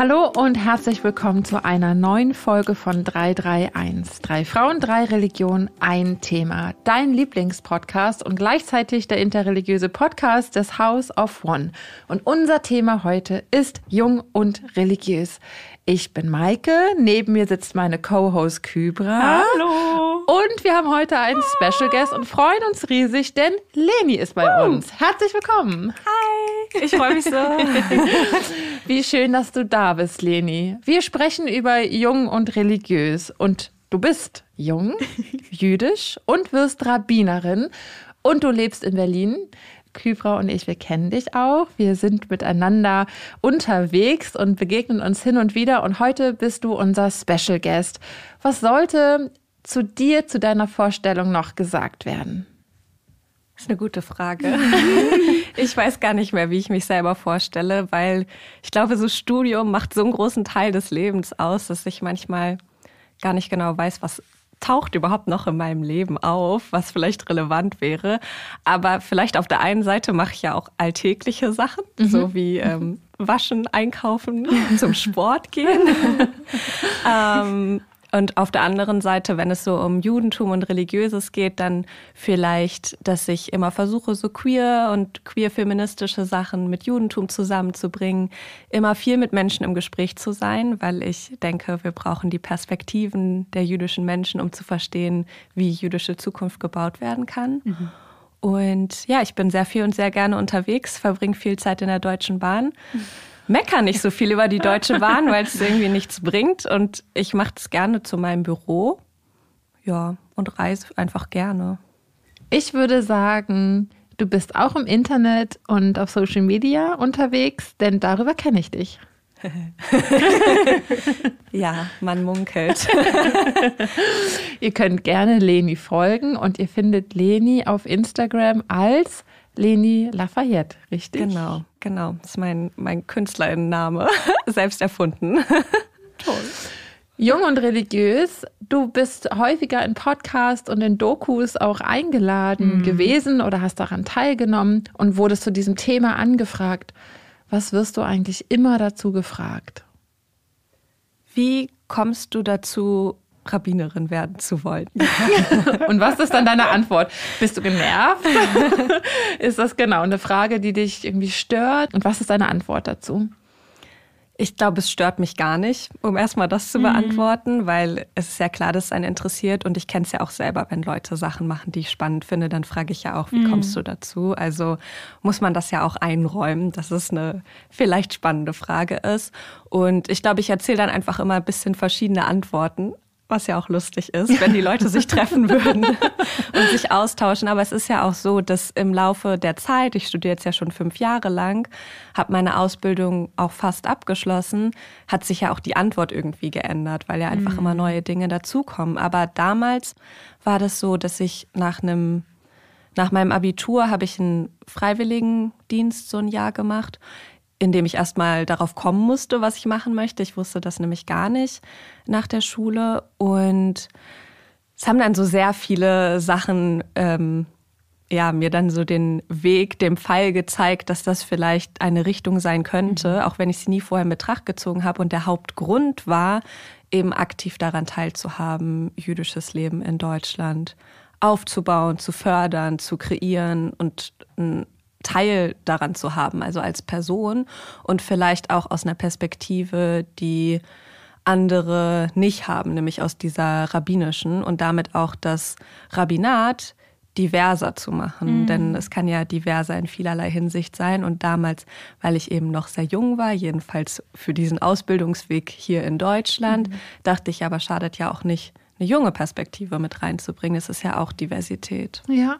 Hallo und herzlich willkommen zu einer neuen Folge von 331. Drei Frauen, drei Religionen, ein Thema. Dein Lieblingspodcast und gleichzeitig der interreligiöse Podcast des House of One. Und unser Thema heute ist Jung und religiös. Ich bin Maike, neben mir sitzt meine Co-Host Kybra. Hallo! Und wir haben heute einen Special Guest und freuen uns riesig, denn Leni ist bei uh. uns. Herzlich willkommen. Hi, ich freue mich so. Wie schön, dass du da bist, Leni. Wir sprechen über jung und religiös und du bist jung, jüdisch und wirst Rabbinerin und du lebst in Berlin. Kübra und ich, wir kennen dich auch. Wir sind miteinander unterwegs und begegnen uns hin und wieder. Und heute bist du unser Special Guest. Was sollte zu dir, zu deiner Vorstellung noch gesagt werden? Das ist eine gute Frage. ich weiß gar nicht mehr, wie ich mich selber vorstelle, weil ich glaube, so Studium macht so einen großen Teil des Lebens aus, dass ich manchmal gar nicht genau weiß, was taucht überhaupt noch in meinem Leben auf, was vielleicht relevant wäre. Aber vielleicht auf der einen Seite mache ich ja auch alltägliche Sachen, mhm. so wie ähm, waschen, einkaufen, zum Sport gehen. ähm, und auf der anderen Seite, wenn es so um Judentum und Religiöses geht, dann vielleicht, dass ich immer versuche, so queer und queer-feministische Sachen mit Judentum zusammenzubringen, immer viel mit Menschen im Gespräch zu sein, weil ich denke, wir brauchen die Perspektiven der jüdischen Menschen, um zu verstehen, wie jüdische Zukunft gebaut werden kann. Mhm. Und ja, ich bin sehr viel und sehr gerne unterwegs, verbringe viel Zeit in der Deutschen Bahn. Mhm meckere nicht so viel über die Deutsche Bahn, weil es irgendwie nichts bringt. Und ich mache es gerne zu meinem Büro. Ja, und reise einfach gerne. Ich würde sagen, du bist auch im Internet und auf Social Media unterwegs, denn darüber kenne ich dich. ja, man munkelt. ihr könnt gerne Leni folgen und ihr findet Leni auf Instagram als Leni Lafayette, richtig? Genau, genau. Das ist mein, mein Künstlername, selbst erfunden. Toll. Jung und religiös, du bist häufiger in Podcasts und in Dokus auch eingeladen mhm. gewesen oder hast daran teilgenommen und wurdest zu diesem Thema angefragt. Was wirst du eigentlich immer dazu gefragt? Wie kommst du dazu, Rabbinerin werden zu wollen. und was ist dann deine Antwort? Bist du genervt? ist das genau eine Frage, die dich irgendwie stört? Und was ist deine Antwort dazu? Ich glaube, es stört mich gar nicht, um erstmal das zu mhm. beantworten, weil es ist ja klar, dass es einen interessiert und ich kenne es ja auch selber, wenn Leute Sachen machen, die ich spannend finde, dann frage ich ja auch, wie mhm. kommst du dazu? Also muss man das ja auch einräumen, dass es eine vielleicht spannende Frage ist. Und ich glaube, ich erzähle dann einfach immer ein bisschen verschiedene Antworten. Was ja auch lustig ist, wenn die Leute sich treffen würden und sich austauschen. Aber es ist ja auch so, dass im Laufe der Zeit, ich studiere jetzt ja schon fünf Jahre lang, habe meine Ausbildung auch fast abgeschlossen, hat sich ja auch die Antwort irgendwie geändert, weil ja einfach mhm. immer neue Dinge dazukommen. Aber damals war das so, dass ich nach einem nach meinem Abitur habe ich einen Freiwilligendienst so ein Jahr gemacht in dem ich erstmal darauf kommen musste, was ich machen möchte. Ich wusste das nämlich gar nicht nach der Schule. Und es haben dann so sehr viele Sachen ähm, ja, mir dann so den Weg, den Pfeil gezeigt, dass das vielleicht eine Richtung sein könnte, mhm. auch wenn ich sie nie vorher in Betracht gezogen habe. Und der Hauptgrund war, eben aktiv daran teilzuhaben, jüdisches Leben in Deutschland aufzubauen, zu fördern, zu kreieren und ein Teil daran zu haben, also als Person und vielleicht auch aus einer Perspektive, die andere nicht haben, nämlich aus dieser rabbinischen und damit auch das Rabbinat diverser zu machen. Mhm. Denn es kann ja diverser in vielerlei Hinsicht sein. Und damals, weil ich eben noch sehr jung war, jedenfalls für diesen Ausbildungsweg hier in Deutschland, mhm. dachte ich, aber schadet ja auch nicht, eine junge Perspektive mit reinzubringen. Es ist ja auch Diversität. Ja.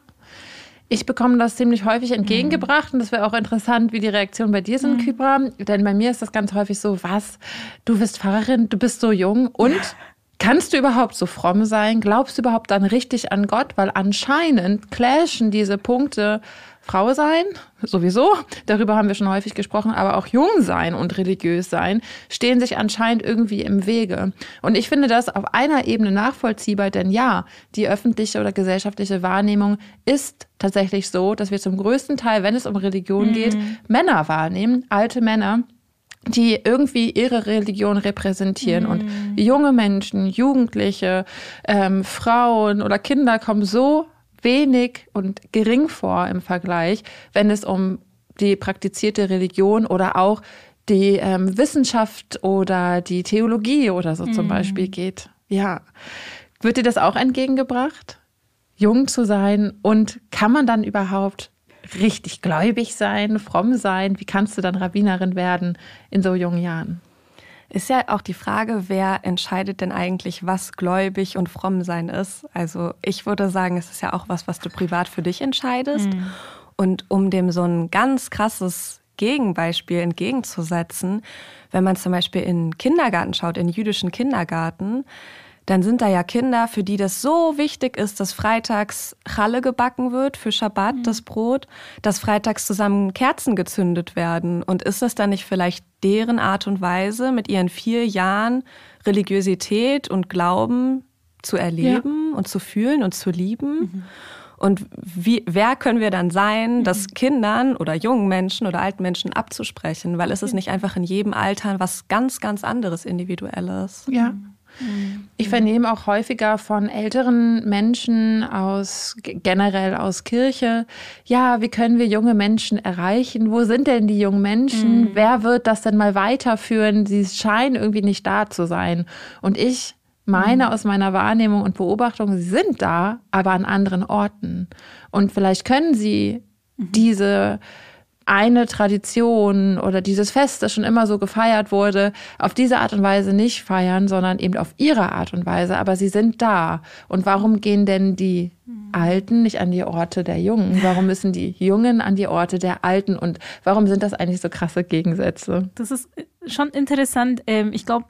Ich bekomme das ziemlich häufig entgegengebracht mhm. und das wäre auch interessant, wie die Reaktion bei dir sind, mhm. Kybra. Denn bei mir ist das ganz häufig so, was, du bist Pfarrerin, du bist so jung und kannst du überhaupt so fromm sein? Glaubst du überhaupt dann richtig an Gott? Weil anscheinend clashen diese Punkte Frau sein, sowieso, darüber haben wir schon häufig gesprochen, aber auch jung sein und religiös sein, stehen sich anscheinend irgendwie im Wege. Und ich finde das auf einer Ebene nachvollziehbar, denn ja, die öffentliche oder gesellschaftliche Wahrnehmung ist tatsächlich so, dass wir zum größten Teil, wenn es um Religion mhm. geht, Männer wahrnehmen, alte Männer die irgendwie ihre Religion repräsentieren. Mhm. Und junge Menschen, Jugendliche, ähm, Frauen oder Kinder kommen so wenig und gering vor im Vergleich, wenn es um die praktizierte Religion oder auch die ähm, Wissenschaft oder die Theologie oder so mhm. zum Beispiel geht. Ja. Wird dir das auch entgegengebracht, jung zu sein? Und kann man dann überhaupt richtig gläubig sein, fromm sein? Wie kannst du dann Rabbinerin werden in so jungen Jahren? Ist ja auch die Frage, wer entscheidet denn eigentlich, was gläubig und fromm sein ist. Also ich würde sagen, es ist ja auch was, was du privat für dich entscheidest. Mhm. Und um dem so ein ganz krasses Gegenbeispiel entgegenzusetzen, wenn man zum Beispiel in Kindergarten schaut, in jüdischen Kindergarten, dann sind da ja Kinder, für die das so wichtig ist, dass freitags Challe gebacken wird für Schabbat, mhm. das Brot, dass freitags zusammen Kerzen gezündet werden. Und ist das dann nicht vielleicht deren Art und Weise, mit ihren vier Jahren Religiosität und Glauben zu erleben ja. und zu fühlen und zu lieben? Mhm. Und wie, wer können wir dann sein, mhm. das Kindern oder jungen Menschen oder alten Menschen abzusprechen? Weil es ist nicht einfach in jedem Alter was ganz, ganz anderes Individuelles. Ja, mhm. Mhm. Ich vernehme auch häufiger von älteren Menschen aus generell aus Kirche, ja, wie können wir junge Menschen erreichen? Wo sind denn die jungen Menschen? Mhm. Wer wird das denn mal weiterführen? Sie scheinen irgendwie nicht da zu sein. Und ich meine mhm. aus meiner Wahrnehmung und Beobachtung, sie sind da, aber an anderen Orten. Und vielleicht können sie mhm. diese eine Tradition oder dieses Fest, das schon immer so gefeiert wurde, auf diese Art und Weise nicht feiern, sondern eben auf ihre Art und Weise. Aber sie sind da. Und warum gehen denn die Alten nicht an die Orte der Jungen? Warum müssen die Jungen an die Orte der Alten? Und warum sind das eigentlich so krasse Gegensätze? Das ist schon interessant. Ähm, ich glaube,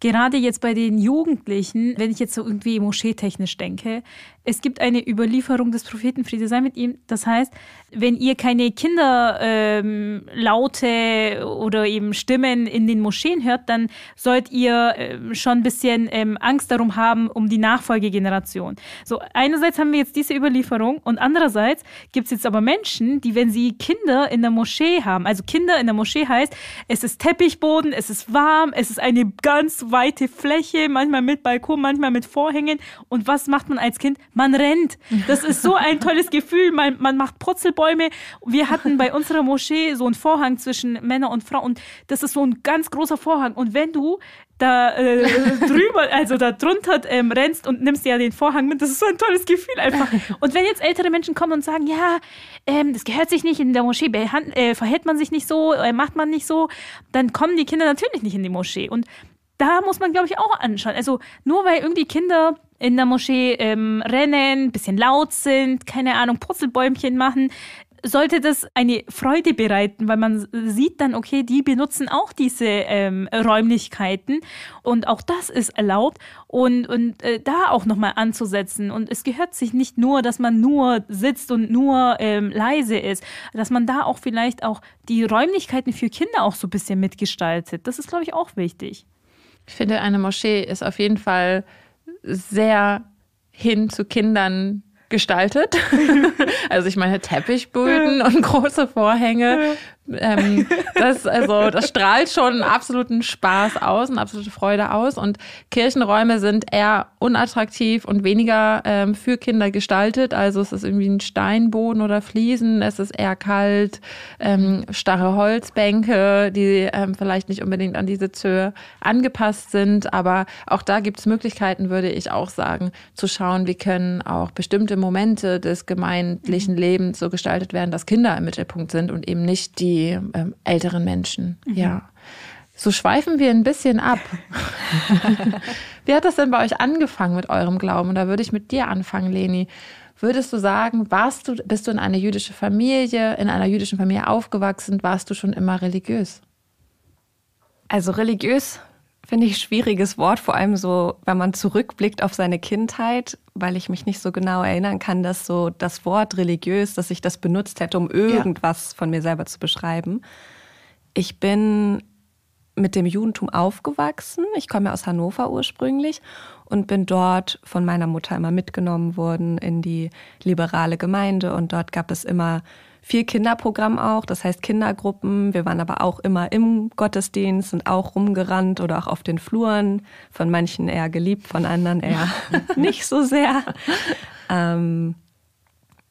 gerade jetzt bei den Jugendlichen, wenn ich jetzt so irgendwie moscheetechnisch denke, es gibt eine Überlieferung des Propheten Friede sei mit ihm. Das heißt, wenn ihr keine Kinderlaute ähm, oder eben Stimmen in den Moscheen hört, dann sollt ihr ähm, schon ein bisschen ähm, Angst darum haben, um die Nachfolgegeneration. So, einerseits haben wir jetzt diese Überlieferung und andererseits gibt es jetzt aber Menschen, die, wenn sie Kinder in der Moschee haben, also Kinder in der Moschee heißt, es ist Teppichboden, es ist warm, es ist eine ganz weite Fläche, manchmal mit Balkon, manchmal mit Vorhängen. Und was macht man als Kind? Man rennt. Das ist so ein tolles Gefühl. Man, man macht Purzelbäume. Wir hatten bei unserer Moschee so einen Vorhang zwischen Männer und Frauen. Und das ist so ein ganz großer Vorhang. Und wenn du da äh, drüber, also da drunter ähm, rennst und nimmst ja den Vorhang mit. Das ist so ein tolles Gefühl einfach. Und wenn jetzt ältere Menschen kommen und sagen, ja, ähm, das gehört sich nicht, in der Moschee behand, äh, verhält man sich nicht so, äh, macht man nicht so, dann kommen die Kinder natürlich nicht in die Moschee. Und da muss man, glaube ich, auch anschauen. Also nur weil irgendwie Kinder in der Moschee ähm, rennen, bisschen laut sind, keine Ahnung, Purzelbäumchen machen, sollte das eine Freude bereiten, weil man sieht dann, okay, die benutzen auch diese ähm, Räumlichkeiten und auch das ist erlaubt und, und äh, da auch nochmal anzusetzen. Und es gehört sich nicht nur, dass man nur sitzt und nur ähm, leise ist, dass man da auch vielleicht auch die Räumlichkeiten für Kinder auch so ein bisschen mitgestaltet. Das ist, glaube ich, auch wichtig. Ich finde, eine Moschee ist auf jeden Fall sehr hin zu Kindern gestaltet. also ich meine Teppichböden und große Vorhänge ähm, das, also, das strahlt schon einen absoluten Spaß aus, eine absolute Freude aus. Und Kirchenräume sind eher unattraktiv und weniger ähm, für Kinder gestaltet. Also es ist irgendwie ein Steinboden oder Fliesen, es ist eher kalt, ähm, starre Holzbänke, die ähm, vielleicht nicht unbedingt an diese Zöhe angepasst sind. Aber auch da gibt es Möglichkeiten, würde ich auch sagen, zu schauen, wie können auch bestimmte Momente des gemeindlichen mhm. Lebens so gestaltet werden, dass Kinder im Mittelpunkt sind und eben nicht die die ähm, älteren Menschen. Mhm. Ja. So schweifen wir ein bisschen ab. Wie hat das denn bei euch angefangen mit eurem Glauben? Und da würde ich mit dir anfangen, Leni. Würdest du sagen, warst du, bist du in einer jüdischen Familie, in einer jüdischen Familie aufgewachsen? Warst du schon immer religiös? Also religiös finde ich schwieriges Wort, vor allem so, wenn man zurückblickt auf seine Kindheit weil ich mich nicht so genau erinnern kann, dass so das Wort religiös, dass ich das benutzt hätte, um irgendwas ja. von mir selber zu beschreiben. Ich bin mit dem Judentum aufgewachsen. Ich komme aus Hannover ursprünglich und bin dort von meiner Mutter immer mitgenommen worden in die liberale Gemeinde und dort gab es immer viel Kinderprogramm auch, das heißt Kindergruppen. Wir waren aber auch immer im Gottesdienst und auch rumgerannt oder auch auf den Fluren. Von manchen eher geliebt, von anderen eher nicht so sehr. Ähm,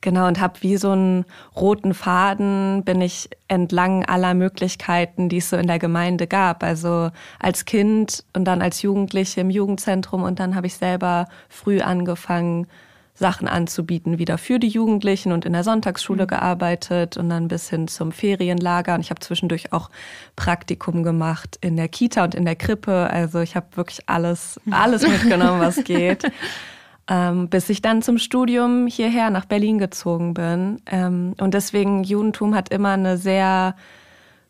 Genau, und habe wie so einen roten Faden, bin ich entlang aller Möglichkeiten, die es so in der Gemeinde gab. Also als Kind und dann als Jugendliche im Jugendzentrum und dann habe ich selber früh angefangen, Sachen anzubieten, wieder für die Jugendlichen und in der Sonntagsschule mhm. gearbeitet und dann bis hin zum Ferienlager. Und ich habe zwischendurch auch Praktikum gemacht in der Kita und in der Krippe. Also ich habe wirklich alles, mhm. alles mitgenommen, was geht. Ähm, bis ich dann zum Studium hierher nach Berlin gezogen bin. Ähm, und deswegen Judentum hat immer eine sehr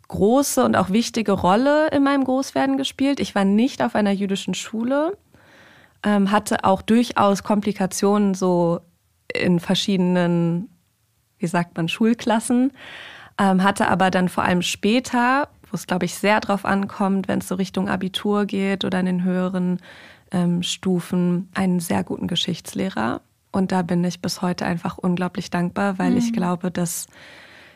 große und auch wichtige Rolle in meinem Großwerden gespielt. Ich war nicht auf einer jüdischen Schule ähm, hatte auch durchaus Komplikationen so in verschiedenen, wie sagt man, Schulklassen, ähm, hatte aber dann vor allem später, wo es, glaube ich, sehr drauf ankommt, wenn es so Richtung Abitur geht oder in den höheren ähm, Stufen, einen sehr guten Geschichtslehrer. Und da bin ich bis heute einfach unglaublich dankbar, weil mhm. ich glaube, dass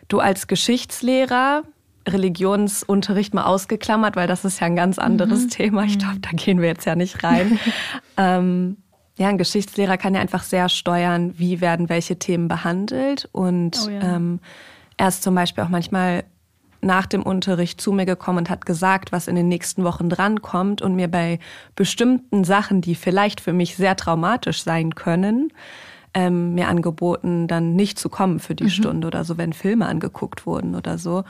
du als Geschichtslehrer Religionsunterricht mal ausgeklammert, weil das ist ja ein ganz anderes mhm. Thema. Ich glaube, mhm. da gehen wir jetzt ja nicht rein. ähm, ja, ein Geschichtslehrer kann ja einfach sehr steuern, wie werden welche Themen behandelt. Und oh ja. ähm, er ist zum Beispiel auch manchmal nach dem Unterricht zu mir gekommen und hat gesagt, was in den nächsten Wochen drankommt und mir bei bestimmten Sachen, die vielleicht für mich sehr traumatisch sein können, ähm, mir angeboten, dann nicht zu kommen für die mhm. Stunde oder so, wenn Filme angeguckt wurden oder so.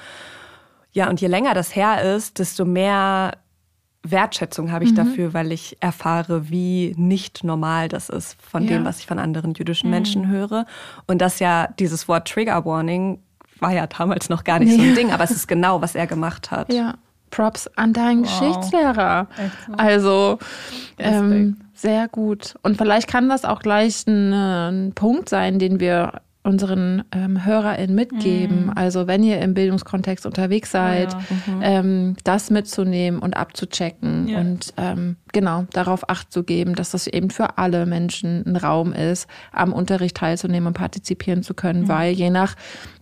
Ja, und je länger das her ist, desto mehr Wertschätzung habe ich mhm. dafür, weil ich erfahre, wie nicht normal das ist von ja. dem, was ich von anderen jüdischen mhm. Menschen höre. Und das ja dieses Wort Trigger Warning war ja damals noch gar nicht ja. so ein Ding, aber es ist genau, was er gemacht hat. Ja. Props an deinen wow. Geschichtslehrer. Also ähm, sehr gut. Und vielleicht kann das auch gleich ein, äh, ein Punkt sein, den wir unseren ähm, HörerInnen mitgeben. Mhm. Also wenn ihr im Bildungskontext unterwegs seid, oh ja. mhm. ähm, das mitzunehmen und abzuchecken ja. und ähm, genau darauf Acht zu geben, dass das eben für alle Menschen ein Raum ist, am Unterricht teilzunehmen und partizipieren zu können, mhm. weil je nach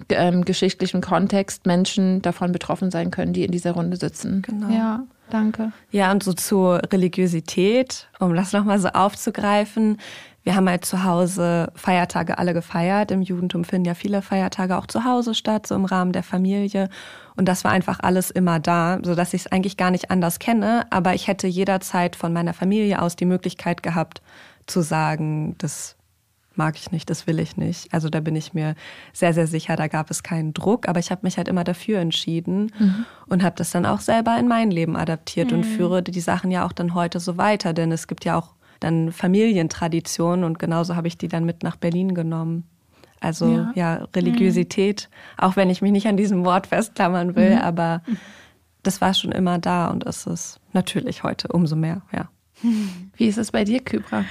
ähm, geschichtlichem Kontext Menschen davon betroffen sein können, die in dieser Runde sitzen. Genau. Ja. Danke. Ja, und so zur Religiosität, um das nochmal so aufzugreifen wir haben halt zu Hause Feiertage alle gefeiert. Im Judentum finden ja viele Feiertage auch zu Hause statt, so im Rahmen der Familie. Und das war einfach alles immer da, sodass ich es eigentlich gar nicht anders kenne. Aber ich hätte jederzeit von meiner Familie aus die Möglichkeit gehabt, zu sagen, das mag ich nicht, das will ich nicht. Also da bin ich mir sehr, sehr sicher, da gab es keinen Druck, aber ich habe mich halt immer dafür entschieden mhm. und habe das dann auch selber in mein Leben adaptiert mhm. und führe die Sachen ja auch dann heute so weiter, denn es gibt ja auch dann Familientradition und genauso habe ich die dann mit nach Berlin genommen. Also ja, ja Religiosität, mhm. auch wenn ich mich nicht an diesem Wort festklammern will, mhm. aber das war schon immer da und ist es natürlich heute umso mehr, ja. Wie ist es bei dir, Kybra?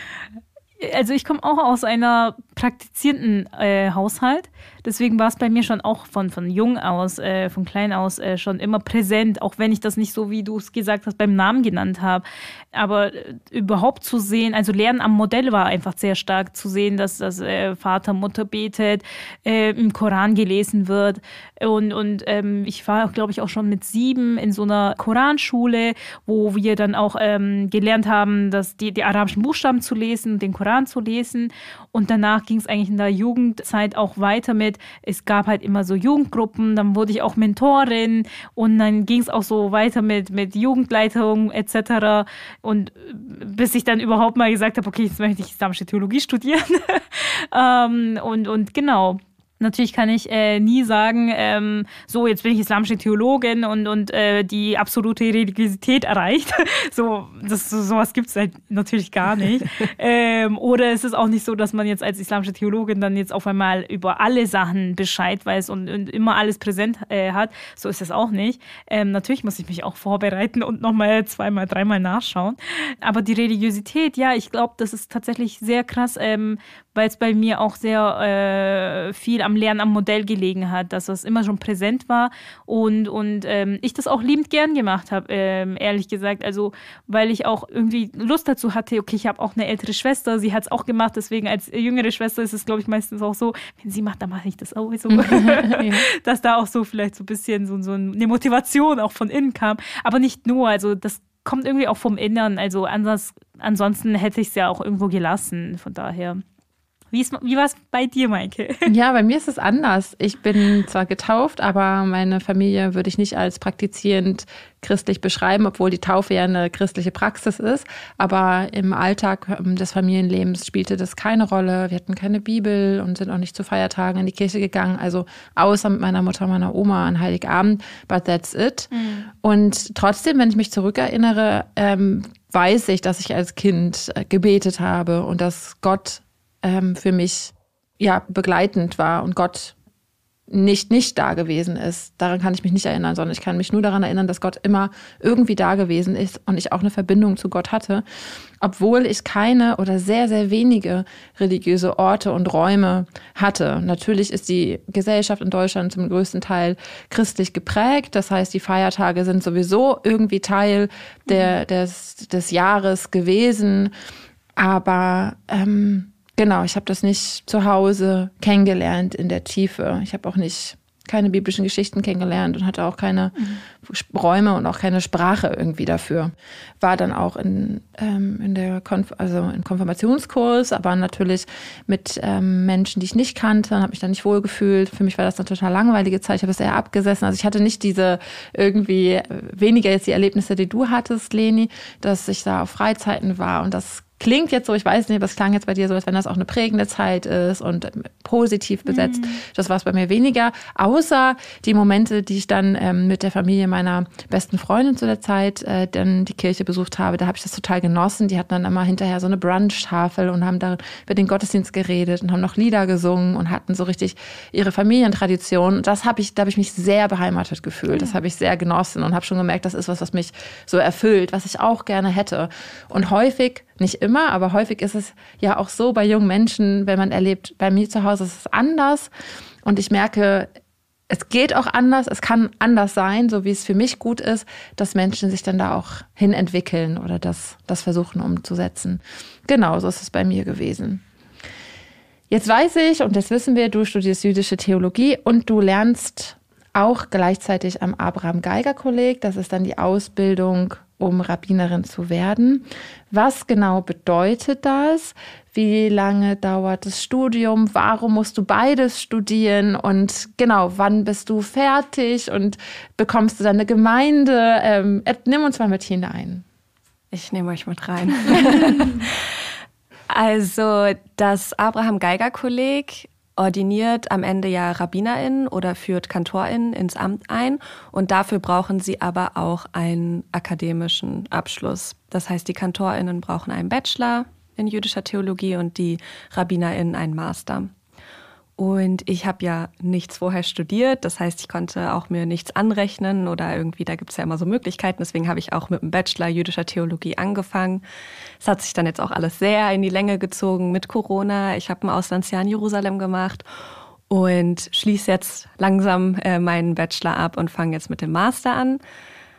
Also ich komme auch aus einer praktizierenden äh, Haushalt Deswegen war es bei mir schon auch von, von jung aus, äh, von klein aus äh, schon immer präsent, auch wenn ich das nicht so, wie du es gesagt hast, beim Namen genannt habe. Aber äh, überhaupt zu sehen, also Lernen am Modell war einfach sehr stark zu sehen, dass das äh, Vater, Mutter betet, äh, im Koran gelesen wird. Und, und ähm, ich war, glaube ich, auch schon mit sieben in so einer Koranschule, wo wir dann auch ähm, gelernt haben, dass die, die arabischen Buchstaben zu lesen, den Koran zu lesen. Und danach ging es eigentlich in der Jugendzeit auch weiter mit halt, es gab halt immer so Jugendgruppen, dann wurde ich auch Mentorin und dann ging es auch so weiter mit, mit Jugendleitung etc. Und äh, bis ich dann überhaupt mal gesagt habe, okay, jetzt möchte ich islamische Theologie studieren. ähm, und, und genau, Natürlich kann ich äh, nie sagen, ähm, so jetzt bin ich islamische Theologin und, und äh, die absolute Religiosität erreicht. so, das, sowas gibt es halt natürlich gar nicht. ähm, oder es ist auch nicht so, dass man jetzt als islamische Theologin dann jetzt auf einmal über alle Sachen Bescheid weiß und, und immer alles präsent äh, hat. So ist es auch nicht. Ähm, natürlich muss ich mich auch vorbereiten und nochmal zweimal, dreimal nachschauen. Aber die Religiosität, ja, ich glaube, das ist tatsächlich sehr krass ähm, weil es bei mir auch sehr äh, viel am Lernen am Modell gelegen hat, dass das immer schon präsent war und, und ähm, ich das auch liebend gern gemacht habe, ähm, ehrlich gesagt. Also, weil ich auch irgendwie Lust dazu hatte, okay, ich habe auch eine ältere Schwester, sie hat es auch gemacht, deswegen als jüngere Schwester ist es, glaube ich, meistens auch so, wenn sie macht, dann mache ich das auch so. Dass da auch so vielleicht so ein bisschen so, so eine Motivation auch von innen kam. Aber nicht nur, also das kommt irgendwie auch vom Inneren. Also anders, ansonsten hätte ich es ja auch irgendwo gelassen, von daher. Wie, wie war es bei dir, Maike? Ja, bei mir ist es anders. Ich bin zwar getauft, aber meine Familie würde ich nicht als praktizierend christlich beschreiben, obwohl die Taufe ja eine christliche Praxis ist. Aber im Alltag ähm, des Familienlebens spielte das keine Rolle. Wir hatten keine Bibel und sind auch nicht zu Feiertagen in die Kirche gegangen. Also außer mit meiner Mutter und meiner Oma an Heiligabend. But that's it. Mhm. Und trotzdem, wenn ich mich zurückerinnere, ähm, weiß ich, dass ich als Kind äh, gebetet habe und dass Gott ähm, für mich ja begleitend war und Gott nicht nicht da gewesen ist. Daran kann ich mich nicht erinnern, sondern ich kann mich nur daran erinnern, dass Gott immer irgendwie da gewesen ist und ich auch eine Verbindung zu Gott hatte, obwohl ich keine oder sehr sehr wenige religiöse Orte und Räume hatte. Natürlich ist die Gesellschaft in Deutschland zum größten Teil christlich geprägt, das heißt, die Feiertage sind sowieso irgendwie Teil der, mhm. des des Jahres gewesen, aber ähm, Genau, ich habe das nicht zu Hause kennengelernt in der Tiefe. Ich habe auch nicht keine biblischen Geschichten kennengelernt und hatte auch keine mhm. Räume und auch keine Sprache irgendwie dafür. War dann auch in, ähm, in der Konf also in Konfirmationskurs, aber natürlich mit ähm, Menschen, die ich nicht kannte, habe mich da nicht wohlgefühlt. Für mich war das eine total langweilige Zeit. Ich habe es eher abgesessen. Also ich hatte nicht diese irgendwie äh, weniger jetzt die Erlebnisse, die du hattest, Leni, dass ich da auf Freizeiten war und das klingt jetzt so, ich weiß nicht, aber es klang jetzt bei dir so, als wenn das auch eine prägende Zeit ist und positiv besetzt. Mhm. Das war es bei mir weniger, außer die Momente, die ich dann ähm, mit der Familie meiner besten Freundin zu der Zeit äh, dann die Kirche besucht habe. Da habe ich das total genossen. Die hatten dann immer hinterher so eine Brunch-Tafel und haben da über den Gottesdienst geredet und haben noch Lieder gesungen und hatten so richtig ihre Familientradition. Das habe ich, da habe ich mich sehr beheimatet gefühlt. Mhm. Das habe ich sehr genossen und habe schon gemerkt, das ist was, was mich so erfüllt, was ich auch gerne hätte. Und häufig nicht immer, aber häufig ist es ja auch so bei jungen Menschen, wenn man erlebt, bei mir zu Hause ist es anders und ich merke, es geht auch anders, es kann anders sein, so wie es für mich gut ist, dass Menschen sich dann da auch hin entwickeln oder das, das versuchen umzusetzen. Genau, so ist es bei mir gewesen. Jetzt weiß ich und das wissen wir, du studierst jüdische Theologie und du lernst auch gleichzeitig am Abraham Geiger Kolleg. Das ist dann die Ausbildung um Rabbinerin zu werden. Was genau bedeutet das? Wie lange dauert das Studium? Warum musst du beides studieren? Und genau, wann bist du fertig und bekommst du deine Gemeinde? Ähm, nimm uns mal mit hinein. Ich nehme euch mit rein. also das Abraham Geiger Kolleg ordiniert am Ende ja RabbinerInnen oder führt KantorInnen ins Amt ein und dafür brauchen sie aber auch einen akademischen Abschluss. Das heißt, die KantorInnen brauchen einen Bachelor in jüdischer Theologie und die RabbinerInnen einen Master. Und ich habe ja nichts vorher studiert, das heißt, ich konnte auch mir nichts anrechnen oder irgendwie, da gibt es ja immer so Möglichkeiten. Deswegen habe ich auch mit dem Bachelor jüdischer Theologie angefangen. Es hat sich dann jetzt auch alles sehr in die Länge gezogen mit Corona. Ich habe ein Auslandsjahr in Jerusalem gemacht und schließe jetzt langsam äh, meinen Bachelor ab und fange jetzt mit dem Master an.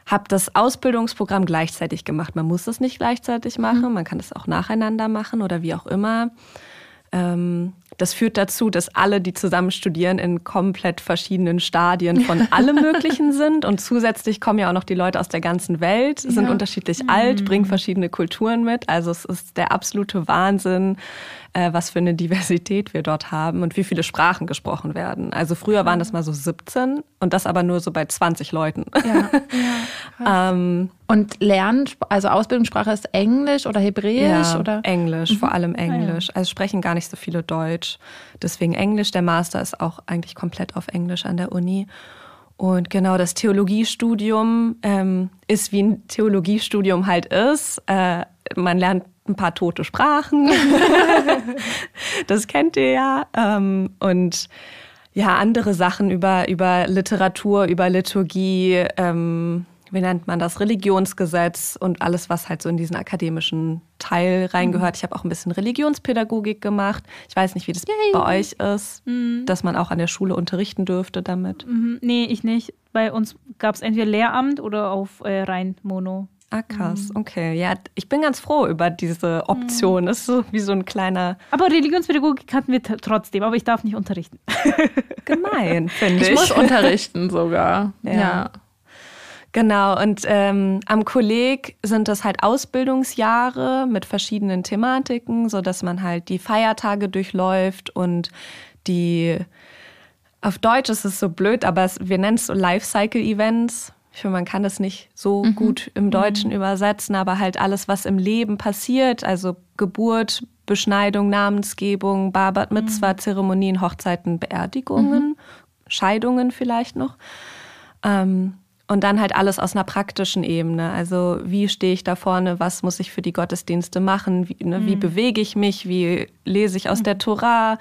Habe das Ausbildungsprogramm gleichzeitig gemacht. Man muss das nicht gleichzeitig mhm. machen, man kann es auch nacheinander machen oder wie auch immer. Ähm, das führt dazu, dass alle, die zusammen studieren, in komplett verschiedenen Stadien von allem Möglichen sind. Und zusätzlich kommen ja auch noch die Leute aus der ganzen Welt, sind ja. unterschiedlich mhm. alt, bringen verschiedene Kulturen mit. Also es ist der absolute Wahnsinn, äh, was für eine Diversität wir dort haben und wie viele Sprachen gesprochen werden. Also früher waren das mal so 17 und das aber nur so bei 20 Leuten. Ja, ja, ähm, und Lernen, also Ausbildungssprache ist Englisch oder Hebräisch? Ja, oder? Englisch, mhm. vor allem ah, Englisch. Also sprechen gar nicht so viele Deutsch. Deswegen Englisch. Der Master ist auch eigentlich komplett auf Englisch an der Uni. Und genau das Theologiestudium ähm, ist, wie ein Theologiestudium halt ist. Äh, man lernt ein paar tote Sprachen. das kennt ihr ja. Ähm, und ja, andere Sachen über, über Literatur, über Liturgie, ähm, wie nennt man das, Religionsgesetz und alles, was halt so in diesen akademischen Teil reingehört. Mhm. Ich habe auch ein bisschen Religionspädagogik gemacht. Ich weiß nicht, wie das Yay. bei euch ist, mhm. dass man auch an der Schule unterrichten dürfte damit. Mhm. Nee, ich nicht. Bei uns gab es entweder Lehramt oder auf äh, rein Mono. Ah, krass, mhm. okay. Ja, ich bin ganz froh über diese Option. Mhm. Das ist so wie so ein kleiner. Aber Religionspädagogik hatten wir trotzdem, aber ich darf nicht unterrichten. Gemein, finde ich. Ich muss unterrichten sogar. ja. ja. Genau, und ähm, am Kolleg sind das halt Ausbildungsjahre mit verschiedenen Thematiken, sodass man halt die Feiertage durchläuft und die, auf Deutsch ist es so blöd, aber es, wir nennen es so Lifecycle-Events, ich finde, man kann das nicht so mhm. gut im mhm. Deutschen mhm. übersetzen, aber halt alles, was im Leben passiert, also Geburt, Beschneidung, Namensgebung, Babat mhm. Mitzvah, Zeremonien, Hochzeiten, Beerdigungen, mhm. Scheidungen vielleicht noch. Ähm, und dann halt alles aus einer praktischen Ebene. Also wie stehe ich da vorne, was muss ich für die Gottesdienste machen, wie, ne, mhm. wie bewege ich mich, wie lese ich aus mhm. der Torah,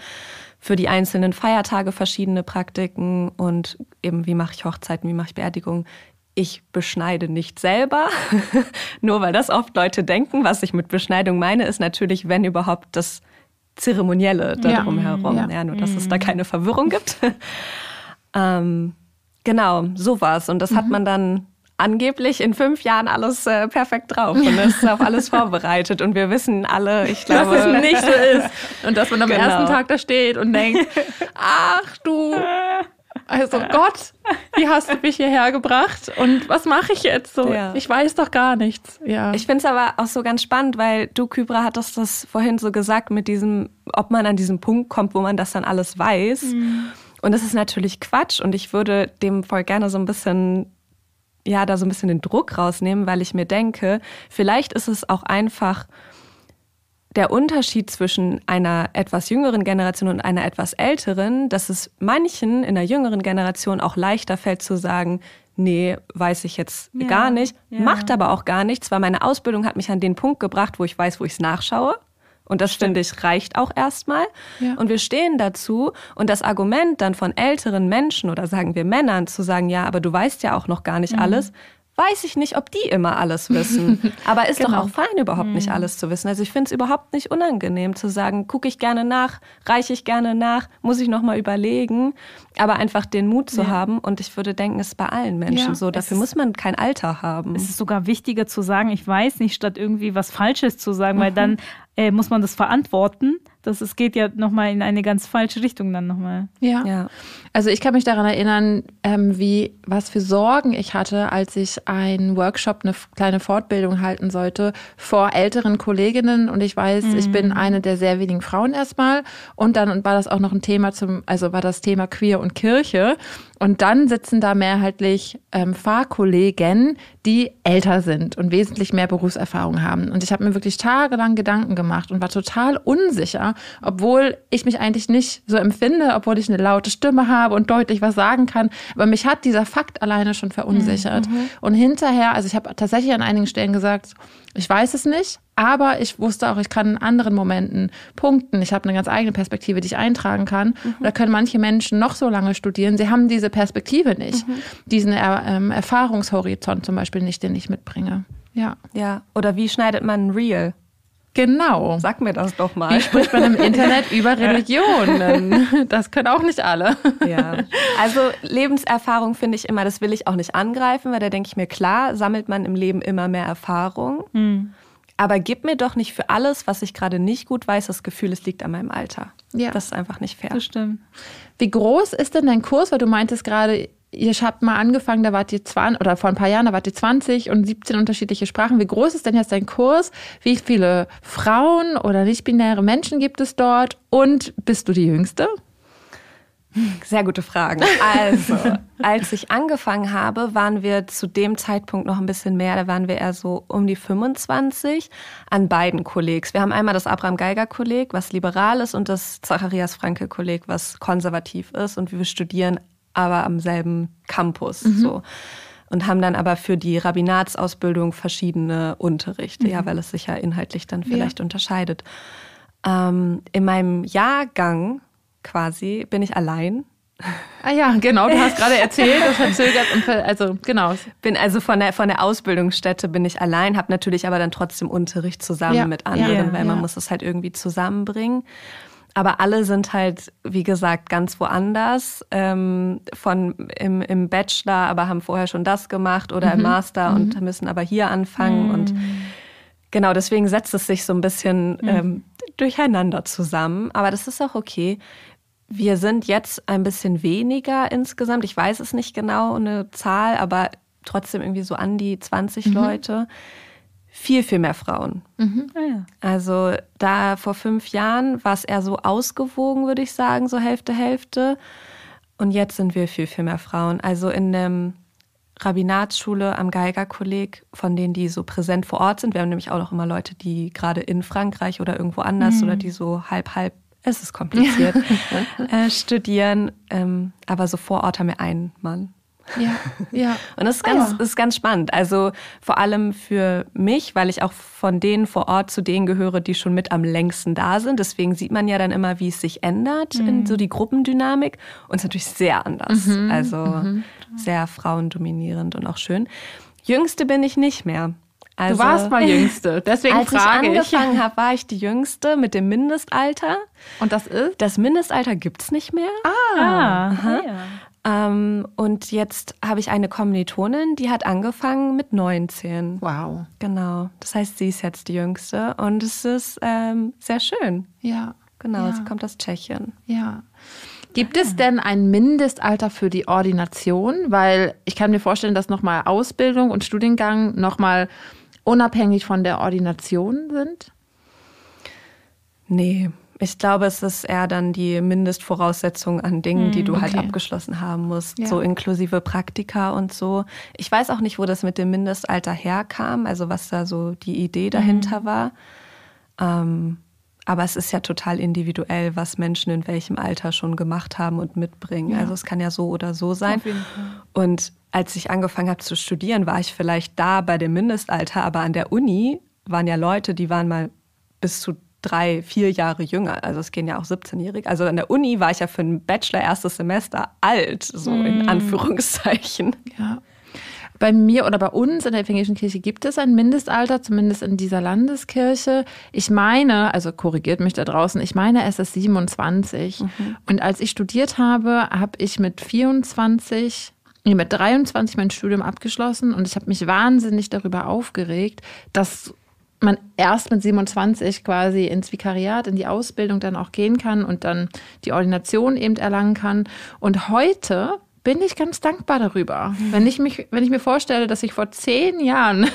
für die einzelnen Feiertage verschiedene Praktiken und eben wie mache ich Hochzeiten, wie mache ich Beerdigungen, ich beschneide nicht selber, nur weil das oft Leute denken. Was ich mit Beschneidung meine, ist natürlich, wenn überhaupt, das Zeremonielle da ja. drumherum. Ja. ja. nur, dass es da mhm. keine Verwirrung gibt. ähm, genau, so war es. Und das mhm. hat man dann angeblich in fünf Jahren alles äh, perfekt drauf und ist auf alles vorbereitet und wir wissen alle, ich glaube, dass es nicht so ist und dass man am genau. ersten Tag da steht und denkt, ach du also Gott, wie hast du mich hierher gebracht und was mache ich jetzt so? Ja. Ich weiß doch gar nichts. Ja. Ich finde es aber auch so ganz spannend, weil du, Kybra, hattest das vorhin so gesagt mit diesem, ob man an diesen Punkt kommt, wo man das dann alles weiß. Mhm. Und das ist natürlich Quatsch und ich würde dem voll gerne so ein bisschen ja, da so ein bisschen den Druck rausnehmen, weil ich mir denke, vielleicht ist es auch einfach der Unterschied zwischen einer etwas jüngeren Generation und einer etwas älteren, dass es manchen in der jüngeren Generation auch leichter fällt zu sagen, nee, weiß ich jetzt ja, gar nicht, ja. macht aber auch gar nichts, weil meine Ausbildung hat mich an den Punkt gebracht, wo ich weiß, wo ich es nachschaue. Und das Stimmt. finde ich reicht auch erstmal. Ja. Und wir stehen dazu. Und das Argument dann von älteren Menschen oder sagen wir Männern zu sagen, ja, aber du weißt ja auch noch gar nicht mhm. alles, weiß ich nicht, ob die immer alles wissen. Aber ist genau. doch auch fein, überhaupt nicht hm. alles zu wissen. Also ich finde es überhaupt nicht unangenehm zu sagen, gucke ich gerne nach, reiche ich gerne nach, muss ich nochmal überlegen. Aber einfach den Mut zu ja. haben und ich würde denken, es ist bei allen Menschen ja, so. Dafür muss man kein Alter haben. Es ist sogar wichtiger zu sagen, ich weiß nicht, statt irgendwie was Falsches zu sagen, mhm. weil dann äh, muss man das verantworten das, es geht ja nochmal in eine ganz falsche Richtung dann nochmal. Ja. ja. Also ich kann mich daran erinnern, ähm, wie, was für Sorgen ich hatte, als ich einen Workshop, eine kleine Fortbildung halten sollte vor älteren Kolleginnen. Und ich weiß, mhm. ich bin mhm. eine der sehr wenigen Frauen erstmal. Und dann war das auch noch ein Thema zum, also war das Thema Queer und Kirche. Und dann sitzen da mehrheitlich ähm, Fahrkollegen, die älter sind und wesentlich mehr Berufserfahrung haben. Und ich habe mir wirklich tagelang Gedanken gemacht und war total unsicher, obwohl ich mich eigentlich nicht so empfinde, obwohl ich eine laute Stimme habe und deutlich was sagen kann. Aber mich hat dieser Fakt alleine schon verunsichert. Mhm, mhm. Und hinterher, also ich habe tatsächlich an einigen Stellen gesagt, ich weiß es nicht, aber ich wusste auch, ich kann in anderen Momenten punkten. Ich habe eine ganz eigene Perspektive, die ich eintragen kann. Mhm. Da können manche Menschen noch so lange studieren. Sie haben diese Perspektive nicht, mhm. diesen äh, ähm, Erfahrungshorizont zum Beispiel nicht, den ich mitbringe. Ja. Ja. Oder wie schneidet man real? Genau. Sag mir das doch mal. Wie spricht man im Internet über Religionen? Das können auch nicht alle. Ja. Also Lebenserfahrung finde ich immer, das will ich auch nicht angreifen, weil da denke ich mir, klar, sammelt man im Leben immer mehr Erfahrung. Hm. Aber gib mir doch nicht für alles, was ich gerade nicht gut weiß, das Gefühl, es liegt an meinem Alter. Ja. Das ist einfach nicht fair. Das stimmt. Wie groß ist denn dein Kurs? Weil du meintest gerade, ihr habt mal angefangen, da wart ihr 20, oder vor ein paar Jahren, da wart ihr 20 und 17 unterschiedliche Sprachen. Wie groß ist denn jetzt dein Kurs? Wie viele Frauen oder nicht-binäre Menschen gibt es dort? Und bist du die Jüngste? Sehr gute Fragen. Also, als ich angefangen habe, waren wir zu dem Zeitpunkt noch ein bisschen mehr. Da waren wir eher so um die 25 an beiden Kollegs. Wir haben einmal das Abraham Geiger Kolleg, was liberal ist, und das Zacharias Franke Kolleg, was konservativ ist. Und wir studieren aber am selben Campus. Mhm. So. Und haben dann aber für die Rabbinatsausbildung verschiedene Unterrichte, mhm. ja, weil es sich ja inhaltlich dann vielleicht ja. unterscheidet. Ähm, in meinem Jahrgang quasi bin ich allein. Ah ja, genau, du hast gerade erzählt, das verzögert und ver also genau. Bin also von der von der Ausbildungsstätte bin ich allein, habe natürlich aber dann trotzdem Unterricht zusammen ja, mit anderen, ja, weil man muss das halt irgendwie zusammenbringen. Aber alle sind halt, wie gesagt, ganz woanders. Ähm, von im, im Bachelor, aber haben vorher schon das gemacht oder mhm. im Master mhm. und müssen aber hier anfangen. Mhm. Und genau, deswegen setzt es sich so ein bisschen ähm, durcheinander zusammen. Aber das ist auch okay. Wir sind jetzt ein bisschen weniger insgesamt. Ich weiß es nicht genau, eine Zahl, aber trotzdem irgendwie so an die 20 mhm. Leute viel, viel mehr Frauen. Mhm. Ah, ja. Also da vor fünf Jahren war es eher so ausgewogen, würde ich sagen, so Hälfte, Hälfte. Und jetzt sind wir viel, viel mehr Frauen. Also in dem Rabbinatsschule am Geiger-Kolleg, von denen die so präsent vor Ort sind. Wir haben nämlich auch noch immer Leute, die gerade in Frankreich oder irgendwo anders mhm. oder die so halb, halb, es ist kompliziert, äh, studieren. Ähm, aber so vor Ort haben wir einen Mann. Ja, ja. Und das ist, ah, ganz, ah, ja. ist ganz spannend. Also vor allem für mich, weil ich auch von denen vor Ort zu denen gehöre, die schon mit am längsten da sind. Deswegen sieht man ja dann immer, wie es sich ändert mhm. in so die Gruppendynamik. Und es ist natürlich sehr anders. Mhm. Also mhm. sehr frauendominierend und auch schön. Jüngste bin ich nicht mehr. Also, du warst mal Jüngste, deswegen als frage ich. Als ich angefangen habe, war ich die Jüngste mit dem Mindestalter. Und das ist? Das Mindestalter gibt es nicht mehr. Ah, ah ja. Ähm, und jetzt habe ich eine Kommilitonin, die hat angefangen mit 19. Wow. Genau. Das heißt, sie ist jetzt die Jüngste und es ist ähm, sehr schön. Ja. Genau, ja. sie kommt aus Tschechien. Ja. Gibt es denn ein Mindestalter für die Ordination? Weil ich kann mir vorstellen, dass nochmal Ausbildung und Studiengang nochmal unabhängig von der Ordination sind. Nee, ich glaube, es ist eher dann die Mindestvoraussetzung an Dingen, die hm, du halt okay. halt abgeschlossen haben musst, ja. so inklusive Praktika und so. Ich weiß auch nicht, wo das mit dem Mindestalter herkam, also was da so die Idee dahinter mhm. war. Ähm, aber es ist ja total individuell, was Menschen in welchem Alter schon gemacht haben und mitbringen. Ja. Also es kann ja so oder so sein. Und als ich angefangen habe zu studieren, war ich vielleicht da bei dem Mindestalter, aber an der Uni waren ja Leute, die waren mal bis zu drei, vier Jahre jünger. Also es gehen ja auch 17-Jährige. Also an der Uni war ich ja für einen Bachelor erstes Semester alt, so mm. in hm. Anführungszeichen. Ja. Bei mir oder bei uns in der evangelischen Kirche gibt es ein Mindestalter, zumindest in dieser Landeskirche. Ich meine, also korrigiert mich da draußen, ich meine, es ist 27. Mhm. Und als ich studiert habe, habe ich mit 24 mit 23 mein Studium abgeschlossen und ich habe mich wahnsinnig darüber aufgeregt, dass man erst mit 27 quasi ins Vikariat, in die Ausbildung dann auch gehen kann und dann die Ordination eben erlangen kann. Und heute bin ich ganz dankbar darüber. Wenn ich, mich, wenn ich mir vorstelle, dass ich vor zehn Jahren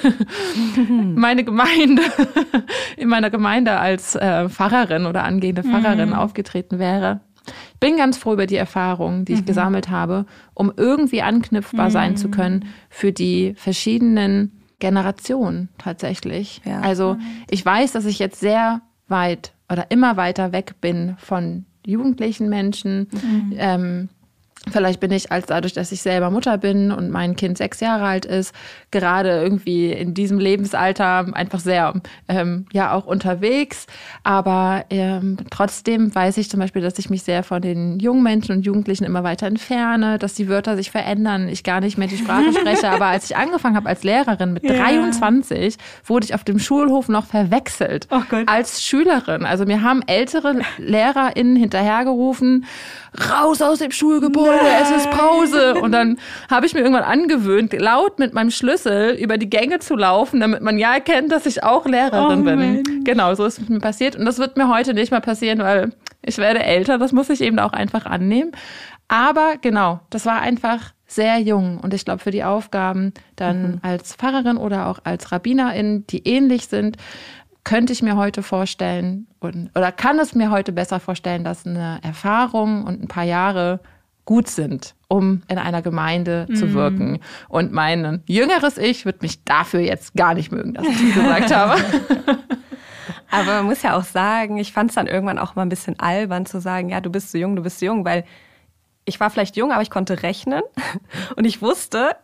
meine Gemeinde, in meiner Gemeinde als äh, Pfarrerin oder angehende Pfarrerin mhm. aufgetreten wäre, bin ganz froh über die Erfahrungen, die ich mhm. gesammelt habe, um irgendwie anknüpfbar sein zu mhm. können für die verschiedenen Generation tatsächlich. Ja. Also mhm. ich weiß, dass ich jetzt sehr weit oder immer weiter weg bin von jugendlichen Menschen, mhm. ähm, Vielleicht bin ich als dadurch, dass ich selber Mutter bin und mein Kind sechs Jahre alt ist, gerade irgendwie in diesem Lebensalter einfach sehr ähm, ja auch unterwegs. Aber ähm, trotzdem weiß ich zum Beispiel, dass ich mich sehr von den jungen Menschen und Jugendlichen immer weiter entferne, dass die Wörter sich verändern, ich gar nicht mehr die Sprache spreche. Aber als ich angefangen habe als Lehrerin mit ja. 23, wurde ich auf dem Schulhof noch verwechselt oh als Schülerin. Also mir haben ältere LehrerInnen hinterhergerufen, raus aus dem Schulgebäude, Nein. es ist Pause. Und dann habe ich mir irgendwann angewöhnt, laut mit meinem Schlüssel über die Gänge zu laufen, damit man ja erkennt, dass ich auch Lehrerin oh, bin. Mensch. Genau, so ist es mir passiert. Und das wird mir heute nicht mehr passieren, weil ich werde älter. Das muss ich eben auch einfach annehmen. Aber genau, das war einfach sehr jung. Und ich glaube, für die Aufgaben dann mhm. als Pfarrerin oder auch als Rabbinerin, die ähnlich sind, könnte ich mir heute vorstellen und, oder kann es mir heute besser vorstellen, dass eine Erfahrung und ein paar Jahre gut sind, um in einer Gemeinde mm. zu mhm. wirken. Und mein jüngeres Ich würde mich dafür jetzt gar nicht mögen, dass ich das gesagt habe. Aber man muss ja auch sagen, ich fand es dann irgendwann auch mal ein bisschen albern zu sagen, ja, du bist so jung, du bist so jung, weil ich war vielleicht jung, aber ich konnte rechnen und ich wusste,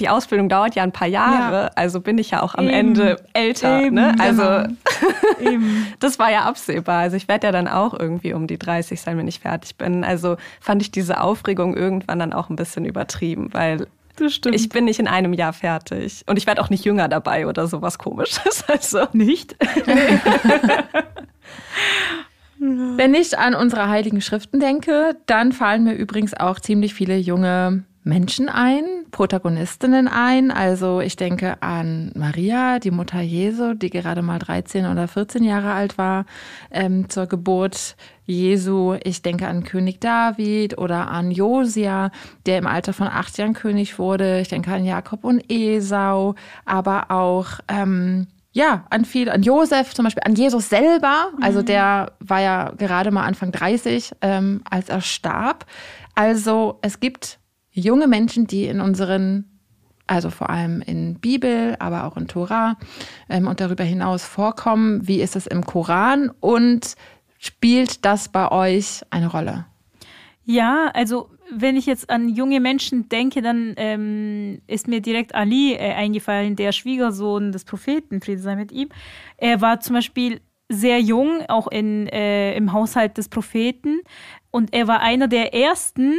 die Ausbildung dauert ja ein paar Jahre, ja. also bin ich ja auch am Eben. Ende älter. Eben, ne? Genau. Also genau. das war ja absehbar. Also ich werde ja dann auch irgendwie um die 30 sein, wenn ich fertig bin. Also fand ich diese Aufregung irgendwann dann auch ein bisschen übertrieben, weil ich bin nicht in einem Jahr fertig. Und ich werde auch nicht jünger dabei oder sowas komisches. Also. Nicht? Wenn ich an unsere heiligen Schriften denke, dann fallen mir übrigens auch ziemlich viele junge Menschen ein, Protagonistinnen ein. Also ich denke an Maria, die Mutter Jesu, die gerade mal 13 oder 14 Jahre alt war ähm, zur Geburt Jesu. Ich denke an König David oder an Josia, der im Alter von acht Jahren König wurde. Ich denke an Jakob und Esau, aber auch ähm, ja, an viel, an Josef zum Beispiel, an Jesus selber. Also mhm. der war ja gerade mal Anfang 30, ähm, als er starb. Also es gibt junge Menschen, die in unseren, also vor allem in Bibel, aber auch in Tora ähm, und darüber hinaus vorkommen. Wie ist es im Koran und spielt das bei euch eine Rolle? Ja, also wenn ich jetzt an junge Menschen denke, dann ähm, ist mir direkt Ali äh, eingefallen, der Schwiegersohn des Propheten, Friede sei mit ihm. Er war zum Beispiel sehr jung, auch in, äh, im Haushalt des Propheten. Und er war einer der ersten,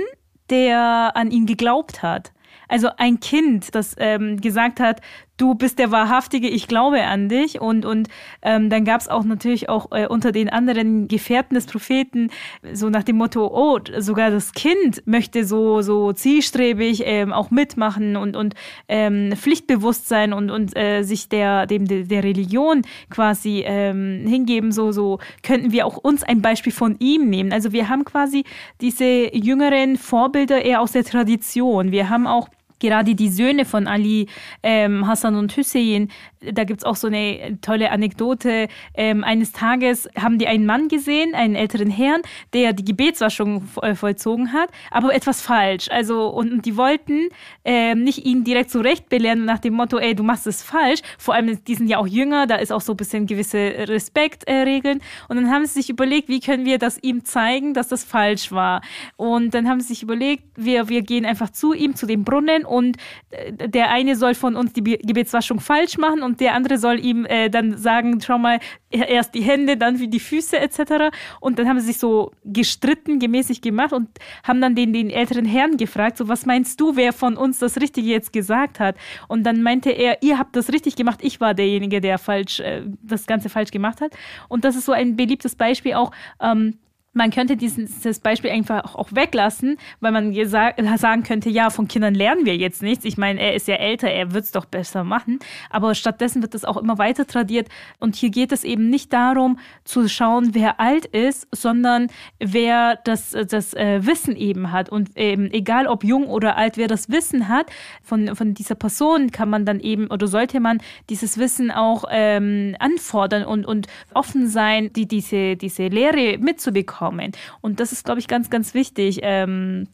der an ihn geglaubt hat. Also ein Kind, das ähm, gesagt hat, du bist der Wahrhaftige, ich glaube an dich. Und, und ähm, dann gab es auch natürlich auch äh, unter den anderen Gefährten des Propheten so nach dem Motto, oh, sogar das Kind möchte so, so zielstrebig ähm, auch mitmachen und, und ähm, Pflichtbewusstsein und, und äh, sich der, dem, der Religion quasi ähm, hingeben. So, so könnten wir auch uns ein Beispiel von ihm nehmen. Also wir haben quasi diese jüngeren Vorbilder eher aus der Tradition. Wir haben auch Gerade die Söhne von Ali, ähm, Hassan und Hussein, da gibt es auch so eine tolle Anekdote. Ähm, eines Tages haben die einen Mann gesehen, einen älteren Herrn, der die Gebetswaschung äh, vollzogen hat, aber etwas falsch. Also, und, die wollten ähm, nicht ihn direkt zurecht belehren nach dem Motto, ey, du machst es falsch. Vor allem, die sind ja auch jünger, da ist auch so ein bisschen gewisse Respektregeln. Äh, und dann haben sie sich überlegt, wie können wir das ihm zeigen, dass das falsch war. Und dann haben sie sich überlegt, wir, wir gehen einfach zu ihm, zu dem Brunnen und äh, der eine soll von uns die Gebetswaschung falsch machen und und der andere soll ihm äh, dann sagen, schau mal, erst die Hände, dann wie die Füße etc. Und dann haben sie sich so gestritten, gemäßig gemacht und haben dann den, den älteren Herrn gefragt, so was meinst du, wer von uns das Richtige jetzt gesagt hat? Und dann meinte er, ihr habt das richtig gemacht, ich war derjenige, der falsch, äh, das Ganze falsch gemacht hat. Und das ist so ein beliebtes Beispiel auch, ähm, man könnte dieses Beispiel einfach auch weglassen, weil man sagen könnte, ja, von Kindern lernen wir jetzt nichts. Ich meine, er ist ja älter, er wird es doch besser machen. Aber stattdessen wird das auch immer weiter tradiert. Und hier geht es eben nicht darum, zu schauen, wer alt ist, sondern wer das, das äh, Wissen eben hat. Und eben, egal ob jung oder alt, wer das Wissen hat, von, von dieser Person kann man dann eben oder sollte man dieses Wissen auch ähm, anfordern und, und offen sein, die, diese, diese Lehre mitzubekommen kommen. Und das ist, glaube ich, ganz, ganz wichtig, ähm,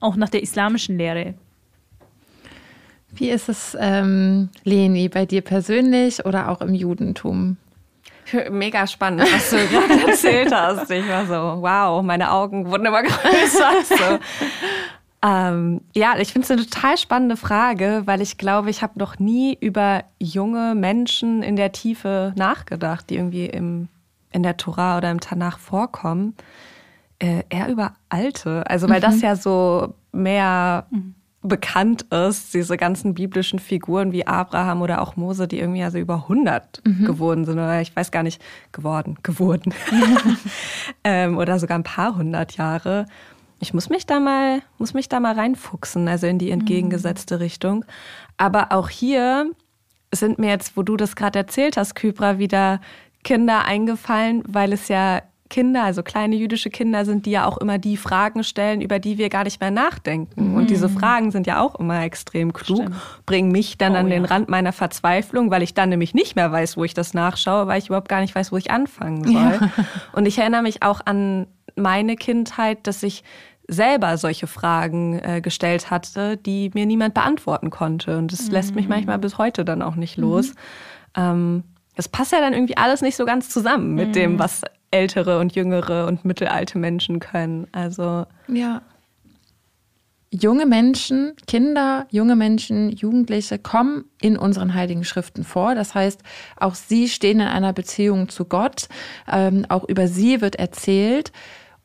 auch nach der islamischen Lehre. Wie ist es, ähm, Leni, bei dir persönlich oder auch im Judentum? Mega spannend, was du gerade erzählt hast. Ich war so, wow, meine Augen wurden immer größer. So. Ähm, ja, ich finde es eine total spannende Frage, weil ich glaube, ich habe noch nie über junge Menschen in der Tiefe nachgedacht, die irgendwie im in der Tora oder im Tanach vorkommen, äh, eher über Alte. Also weil mhm. das ja so mehr mhm. bekannt ist, diese ganzen biblischen Figuren wie Abraham oder auch Mose, die irgendwie also über 100 mhm. geworden sind oder ich weiß gar nicht, geworden, geworden. ähm, oder sogar ein paar hundert Jahre. Ich muss mich da mal, muss mich da mal reinfuchsen, also in die mhm. entgegengesetzte Richtung. Aber auch hier sind mir jetzt, wo du das gerade erzählt hast, Kypra, wieder Kinder eingefallen, weil es ja Kinder, also kleine jüdische Kinder sind, die ja auch immer die Fragen stellen, über die wir gar nicht mehr nachdenken. Mhm. Und diese Fragen sind ja auch immer extrem klug, Stimmt. bringen mich dann oh, an den Rand meiner Verzweiflung, weil ich dann nämlich nicht mehr weiß, wo ich das nachschaue, weil ich überhaupt gar nicht weiß, wo ich anfangen soll. Ja. Und ich erinnere mich auch an meine Kindheit, dass ich selber solche Fragen äh, gestellt hatte, die mir niemand beantworten konnte. Und das mhm. lässt mich mhm. manchmal bis heute dann auch nicht los. Mhm. Ähm, das passt ja dann irgendwie alles nicht so ganz zusammen mit mhm. dem, was ältere und jüngere und mittelalte Menschen können. Also ja. Junge Menschen, Kinder, junge Menschen, Jugendliche kommen in unseren heiligen Schriften vor. Das heißt, auch sie stehen in einer Beziehung zu Gott. Ähm, auch über sie wird erzählt.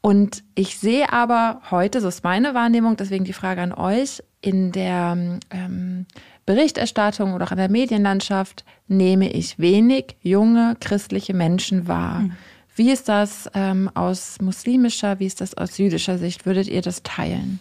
Und ich sehe aber heute, so ist meine Wahrnehmung, deswegen die Frage an euch, in der ähm, Berichterstattung oder auch in der Medienlandschaft nehme ich wenig junge christliche Menschen wahr. Mhm. Wie ist das ähm, aus muslimischer, wie ist das aus jüdischer Sicht? Würdet ihr das teilen?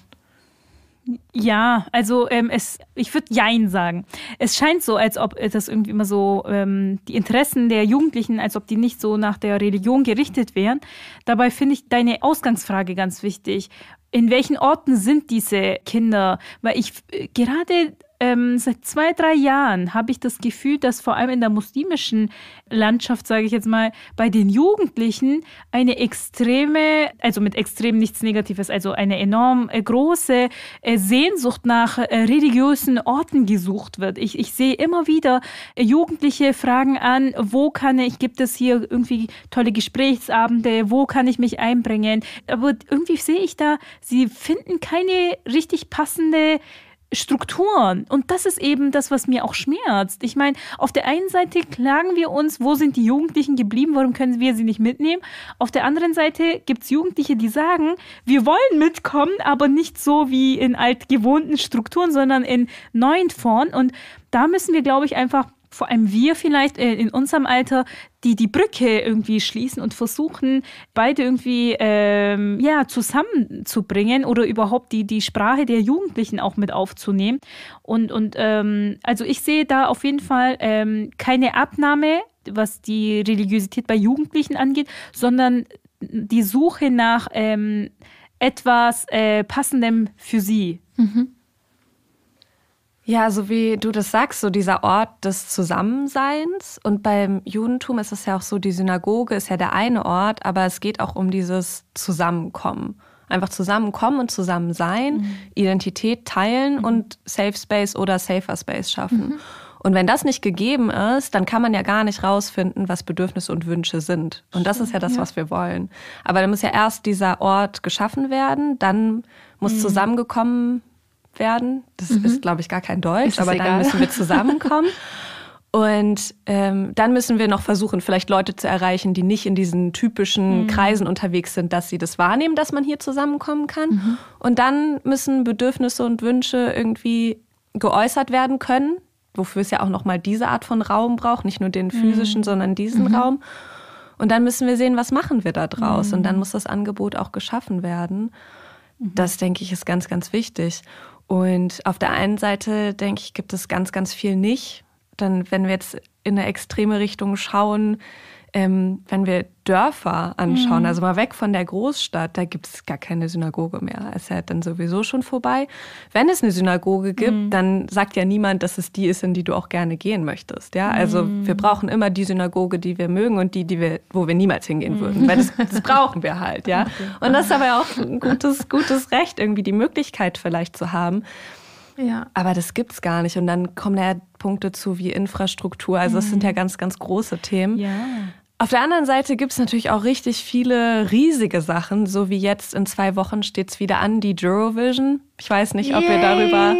Ja, also ähm, es, ich würde Jein sagen. Es scheint so, als ob das irgendwie immer so ähm, die Interessen der Jugendlichen, als ob die nicht so nach der Religion gerichtet wären. Dabei finde ich deine Ausgangsfrage ganz wichtig. In welchen Orten sind diese Kinder? Weil ich äh, gerade ähm, seit zwei, drei Jahren habe ich das Gefühl, dass vor allem in der muslimischen Landschaft, sage ich jetzt mal, bei den Jugendlichen eine extreme, also mit extrem nichts Negatives, also eine enorm äh, große äh, Sehnsucht nach äh, religiösen Orten gesucht wird. Ich, ich sehe immer wieder Jugendliche fragen an, wo kann ich, gibt es hier irgendwie tolle Gesprächsabende, wo kann ich mich einbringen? Aber irgendwie sehe ich da, sie finden keine richtig passende Strukturen. Und das ist eben das, was mir auch schmerzt. Ich meine, auf der einen Seite klagen wir uns, wo sind die Jugendlichen geblieben, warum können wir sie nicht mitnehmen? Auf der anderen Seite gibt es Jugendliche, die sagen, wir wollen mitkommen, aber nicht so wie in altgewohnten Strukturen, sondern in neuen Formen. Und da müssen wir, glaube ich, einfach vor allem wir vielleicht äh, in unserem Alter die die Brücke irgendwie schließen und versuchen, beide irgendwie ähm, ja, zusammenzubringen oder überhaupt die, die Sprache der Jugendlichen auch mit aufzunehmen. Und, und ähm, also ich sehe da auf jeden Fall ähm, keine Abnahme, was die Religiosität bei Jugendlichen angeht, sondern die Suche nach ähm, etwas äh, Passendem für sie. Mhm. Ja, so wie du das sagst, so dieser Ort des Zusammenseins. Und beim Judentum ist es ja auch so, die Synagoge ist ja der eine Ort, aber es geht auch um dieses Zusammenkommen. Einfach zusammenkommen und zusammen sein, mhm. Identität teilen mhm. und Safe Space oder Safer Space schaffen. Mhm. Und wenn das nicht gegeben ist, dann kann man ja gar nicht rausfinden, was Bedürfnisse und Wünsche sind. Und das ist ja das, ja. was wir wollen. Aber dann muss ja erst dieser Ort geschaffen werden, dann muss mhm. zusammengekommen werden. Das mhm. ist, glaube ich, gar kein Deutsch, aber egal. dann müssen wir zusammenkommen. Und ähm, dann müssen wir noch versuchen, vielleicht Leute zu erreichen, die nicht in diesen typischen mhm. Kreisen unterwegs sind, dass sie das wahrnehmen, dass man hier zusammenkommen kann. Mhm. Und dann müssen Bedürfnisse und Wünsche irgendwie geäußert werden können, wofür es ja auch nochmal diese Art von Raum braucht, nicht nur den mhm. physischen, mhm. sondern diesen mhm. Raum. Und dann müssen wir sehen, was machen wir da draus. Und dann mhm. muss das Angebot auch geschaffen werden. Das, denke ich, ist ganz, ganz wichtig. Und auf der einen Seite, denke ich, gibt es ganz, ganz viel nicht. Dann, wenn wir jetzt in eine extreme Richtung schauen, ähm, wenn wir Dörfer anschauen, mhm. also mal weg von der Großstadt, da gibt es gar keine Synagoge mehr. Es ist ja dann sowieso schon vorbei. Wenn es eine Synagoge gibt, mhm. dann sagt ja niemand, dass es die ist, in die du auch gerne gehen möchtest. Ja, also mhm. wir brauchen immer die Synagoge, die wir mögen und die, die wir, wo wir niemals hingehen mhm. würden, weil das, das, brauchen wir halt. Ja, und das ist aber auch ein gutes, gutes Recht, irgendwie die Möglichkeit vielleicht zu haben. Ja. Aber das gibt es gar nicht. Und dann kommen da ja Punkte zu wie Infrastruktur. Also es sind ja mhm. ganz, ganz große Themen. Ja. Auf der anderen Seite gibt es natürlich auch richtig viele riesige Sachen, so wie jetzt in zwei Wochen steht es wieder an, die Eurovision. Ich weiß nicht, ob Yay. ihr darüber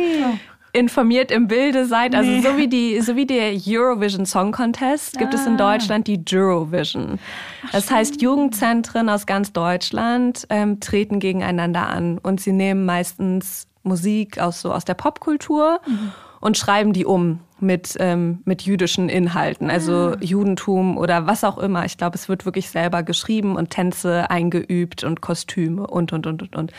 informiert im Bilde seid. Also nee. so, wie die, so wie der Eurovision Song Contest gibt ah. es in ah. Deutschland die Eurovision. Das heißt, Jugendzentren aus ganz Deutschland ähm, treten gegeneinander an und sie nehmen meistens Musik aus, so aus der Popkultur. Mhm und schreiben die um mit, ähm, mit jüdischen Inhalten, also ah. Judentum oder was auch immer. Ich glaube, es wird wirklich selber geschrieben und Tänze eingeübt und Kostüme und, und, und, und, und.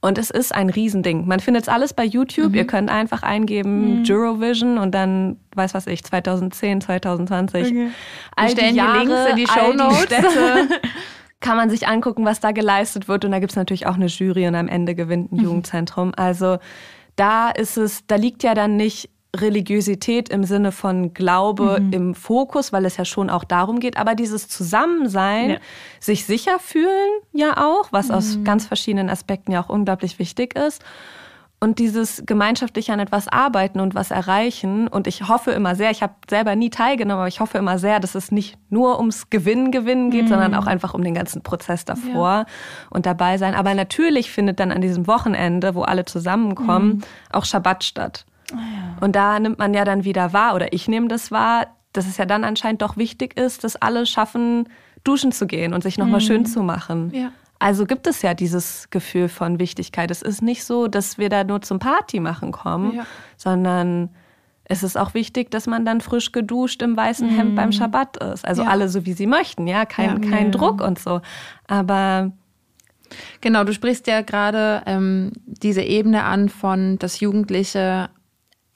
Und es ist ein Riesending. Man findet es alles bei YouTube. Mhm. Ihr könnt einfach eingeben mhm. Eurovision und dann, weiß was ich, 2010, 2020. Okay. All die Jahre, die Links in die Show Notes. kann man sich angucken, was da geleistet wird. Und da gibt es natürlich auch eine Jury und am Ende gewinnt ein mhm. Jugendzentrum. Also da ist es, da liegt ja dann nicht Religiosität im Sinne von Glaube mhm. im Fokus, weil es ja schon auch darum geht, aber dieses Zusammensein, ja. sich sicher fühlen ja auch, was mhm. aus ganz verschiedenen Aspekten ja auch unglaublich wichtig ist und dieses gemeinschaftlich an etwas arbeiten und was erreichen. Und ich hoffe immer sehr, ich habe selber nie teilgenommen, aber ich hoffe immer sehr, dass es nicht nur ums Gewinnen, Gewinnen geht, mhm. sondern auch einfach um den ganzen Prozess davor ja. und dabei sein. Aber natürlich findet dann an diesem Wochenende, wo alle zusammenkommen, mhm. auch Schabbat statt. Oh ja. Und da nimmt man ja dann wieder wahr, oder ich nehme das wahr, dass es ja dann anscheinend doch wichtig ist, dass alle schaffen, duschen zu gehen und sich nochmal mhm. schön zu machen. Ja. Also gibt es ja dieses Gefühl von Wichtigkeit. Es ist nicht so, dass wir da nur zum Party machen kommen, ja. sondern es ist auch wichtig, dass man dann frisch geduscht im weißen Hemd mm. beim mhm. Schabbat ist. Also ja. alle so, wie sie möchten, ja, kein, ja, kein Druck und so. Aber Genau, du sprichst ja gerade ähm, diese Ebene an von, dass Jugendliche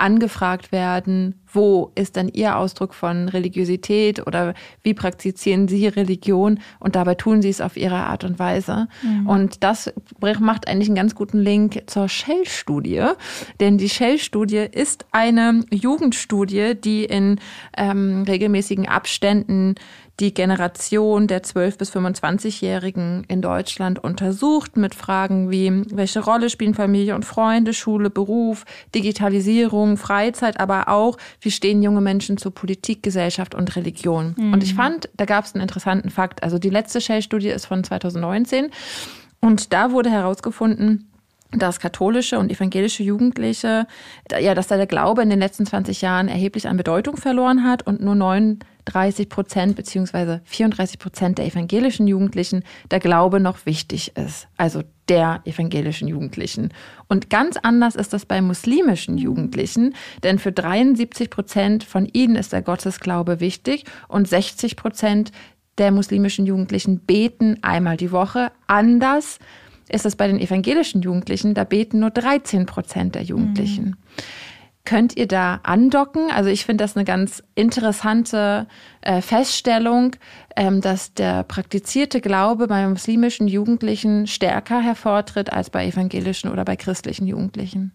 angefragt werden, wo ist denn ihr Ausdruck von Religiosität oder wie praktizieren sie Religion und dabei tun sie es auf ihre Art und Weise. Mhm. Und das macht eigentlich einen ganz guten Link zur Shell-Studie, denn die Shell-Studie ist eine Jugendstudie, die in ähm, regelmäßigen Abständen die Generation der 12- bis 25-Jährigen in Deutschland untersucht mit Fragen wie, welche Rolle spielen Familie und Freunde, Schule, Beruf, Digitalisierung, Freizeit, aber auch, wie stehen junge Menschen zur Politik, Gesellschaft und Religion. Mhm. Und ich fand, da gab es einen interessanten Fakt. Also die letzte Shell-Studie ist von 2019 und da wurde herausgefunden, dass katholische und evangelische Jugendliche, ja, dass da der Glaube in den letzten 20 Jahren erheblich an Bedeutung verloren hat und nur 39 Prozent beziehungsweise 34 Prozent der evangelischen Jugendlichen der Glaube noch wichtig ist. Also der evangelischen Jugendlichen. Und ganz anders ist das bei muslimischen Jugendlichen, denn für 73 Prozent von ihnen ist der Gottesglaube wichtig und 60 Prozent der muslimischen Jugendlichen beten einmal die Woche anders ist das bei den evangelischen Jugendlichen, da beten nur 13 Prozent der Jugendlichen. Mhm. Könnt ihr da andocken? Also ich finde das eine ganz interessante äh, Feststellung, ähm, dass der praktizierte Glaube bei muslimischen Jugendlichen stärker hervortritt als bei evangelischen oder bei christlichen Jugendlichen.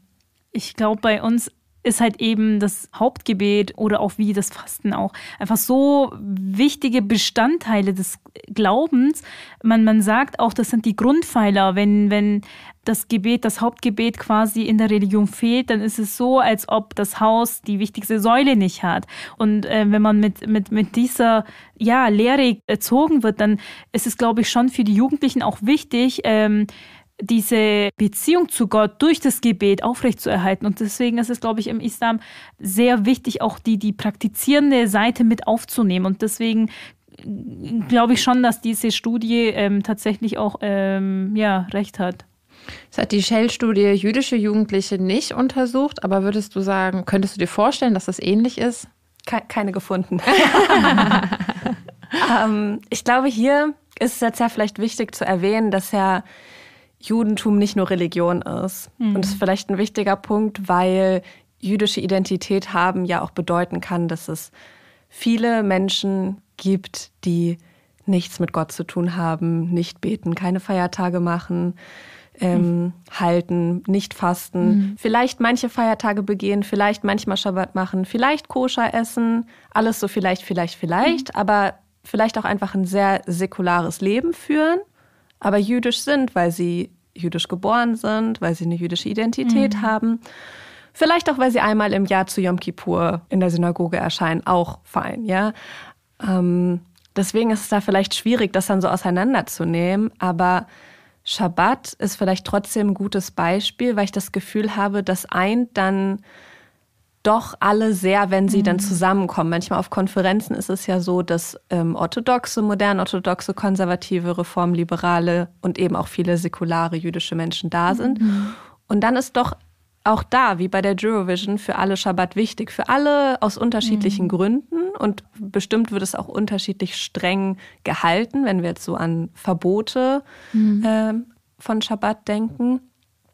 Ich glaube, bei uns ist halt eben das Hauptgebet oder auch wie das Fasten auch einfach so wichtige Bestandteile des Glaubens. Man, man sagt auch, das sind die Grundpfeiler. Wenn, wenn das Gebet, das Hauptgebet quasi in der Religion fehlt, dann ist es so, als ob das Haus die wichtigste Säule nicht hat. Und äh, wenn man mit, mit, mit dieser ja, Lehre erzogen wird, dann ist es, glaube ich, schon für die Jugendlichen auch wichtig, ähm, diese Beziehung zu Gott durch das Gebet aufrechtzuerhalten. Und deswegen ist es, glaube ich, im Islam sehr wichtig, auch die, die praktizierende Seite mit aufzunehmen. Und deswegen äh, glaube ich schon, dass diese Studie ähm, tatsächlich auch ähm, ja, recht hat. Es hat die Shell-Studie jüdische Jugendliche nicht untersucht, aber würdest du sagen, könntest du dir vorstellen, dass das ähnlich ist? Keine gefunden. ähm, ich glaube, hier ist es jetzt ja vielleicht wichtig zu erwähnen, dass ja Judentum nicht nur Religion ist. Mhm. Und das ist vielleicht ein wichtiger Punkt, weil jüdische Identität haben ja auch bedeuten kann, dass es viele Menschen gibt, die nichts mit Gott zu tun haben, nicht beten, keine Feiertage machen, ähm, mhm. halten, nicht fasten, mhm. vielleicht manche Feiertage begehen, vielleicht manchmal Schabbat machen, vielleicht koscher essen, alles so vielleicht, vielleicht, vielleicht, mhm. aber vielleicht auch einfach ein sehr säkulares Leben führen, aber jüdisch sind, weil sie jüdisch geboren sind, weil sie eine jüdische Identität mhm. haben. Vielleicht auch, weil sie einmal im Jahr zu Yom Kippur in der Synagoge erscheinen, auch fein, ja. Ähm, deswegen ist es da vielleicht schwierig, das dann so auseinanderzunehmen, aber Schabbat ist vielleicht trotzdem ein gutes Beispiel, weil ich das Gefühl habe, das eint dann doch alle sehr, wenn sie mhm. dann zusammenkommen. Manchmal auf Konferenzen ist es ja so, dass ähm, orthodoxe, modern orthodoxe, konservative, reformliberale und eben auch viele säkulare jüdische Menschen da sind. Mhm. Und dann ist doch auch da, wie bei der Eurovision, für alle Schabbat wichtig. Für alle aus unterschiedlichen mhm. Gründen. Und bestimmt wird es auch unterschiedlich streng gehalten, wenn wir jetzt so an Verbote äh, von Schabbat denken.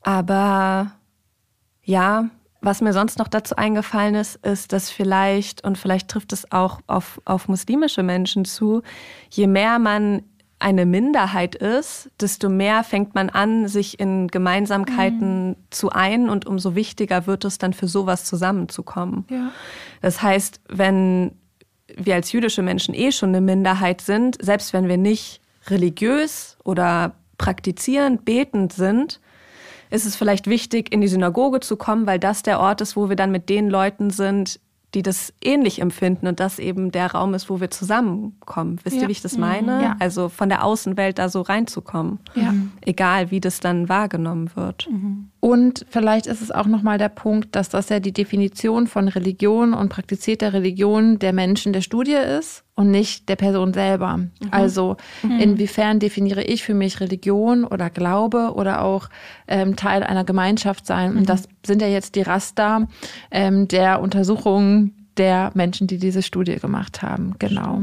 Aber ja, was mir sonst noch dazu eingefallen ist, ist, dass vielleicht, und vielleicht trifft es auch auf, auf muslimische Menschen zu, je mehr man eine Minderheit ist, desto mehr fängt man an, sich in Gemeinsamkeiten mhm. zu ein und umso wichtiger wird es dann für sowas zusammenzukommen. Ja. Das heißt, wenn wir als jüdische Menschen eh schon eine Minderheit sind, selbst wenn wir nicht religiös oder praktizierend, betend sind, ist es vielleicht wichtig, in die Synagoge zu kommen, weil das der Ort ist, wo wir dann mit den Leuten sind, die das ähnlich empfinden und das eben der Raum ist, wo wir zusammenkommen. Wisst ja. ihr, wie ich das meine? Mhm. Ja. Also von der Außenwelt da so reinzukommen, ja. Mhm. egal wie das dann wahrgenommen wird. Mhm. Und vielleicht ist es auch nochmal der Punkt, dass das ja die Definition von Religion und praktizierter Religion der Menschen der Studie ist und nicht der Person selber. Mhm. Also mhm. inwiefern definiere ich für mich Religion oder Glaube oder auch ähm, Teil einer Gemeinschaft sein. Mhm. Und das sind ja jetzt die Raster ähm, der Untersuchungen der Menschen, die diese Studie gemacht haben. Genau.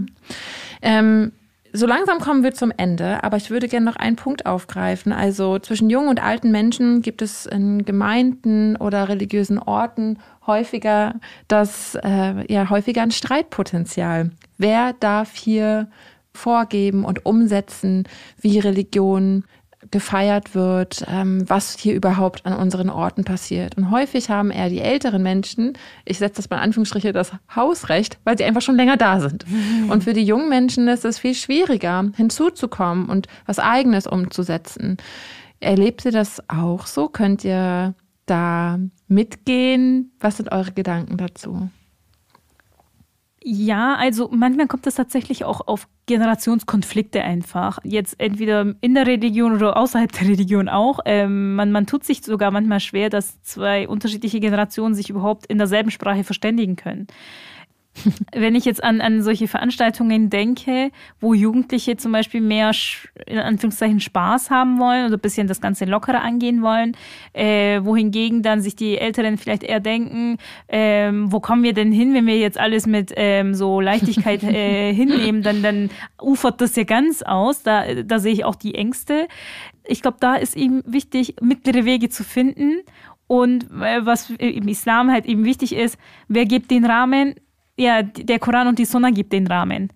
Ähm, so langsam kommen wir zum Ende, aber ich würde gerne noch einen Punkt aufgreifen. Also zwischen jungen und alten Menschen gibt es in Gemeinden oder religiösen Orten häufiger das äh, ja häufiger ein Streitpotenzial. Wer darf hier vorgeben und umsetzen, wie Religion gefeiert wird, ähm, was hier überhaupt an unseren Orten passiert. Und häufig haben eher die älteren Menschen, ich setze das mal in Anführungsstriche, das Hausrecht, weil sie einfach schon länger da sind. Mhm. Und für die jungen Menschen ist es viel schwieriger, hinzuzukommen und was Eigenes umzusetzen. Erlebt ihr das auch so? Könnt ihr da mitgehen? Was sind eure Gedanken dazu? Ja, also manchmal kommt es tatsächlich auch auf Generationskonflikte einfach. Jetzt entweder in der Religion oder außerhalb der Religion auch. Ähm, man, man tut sich sogar manchmal schwer, dass zwei unterschiedliche Generationen sich überhaupt in derselben Sprache verständigen können. wenn ich jetzt an, an solche Veranstaltungen denke, wo Jugendliche zum Beispiel mehr in Anführungszeichen Spaß haben wollen oder ein bisschen das Ganze lockerer angehen wollen, äh, wohingegen dann sich die Älteren vielleicht eher denken, ähm, wo kommen wir denn hin, wenn wir jetzt alles mit ähm, so Leichtigkeit äh, hinnehmen, dann, dann ufert das ja ganz aus. Da, da sehe ich auch die Ängste. Ich glaube, da ist eben wichtig, mittlere Wege zu finden. Und äh, was im Islam halt eben wichtig ist, wer gibt den Rahmen, ja, der Koran und die Sunna gibt den Rahmen.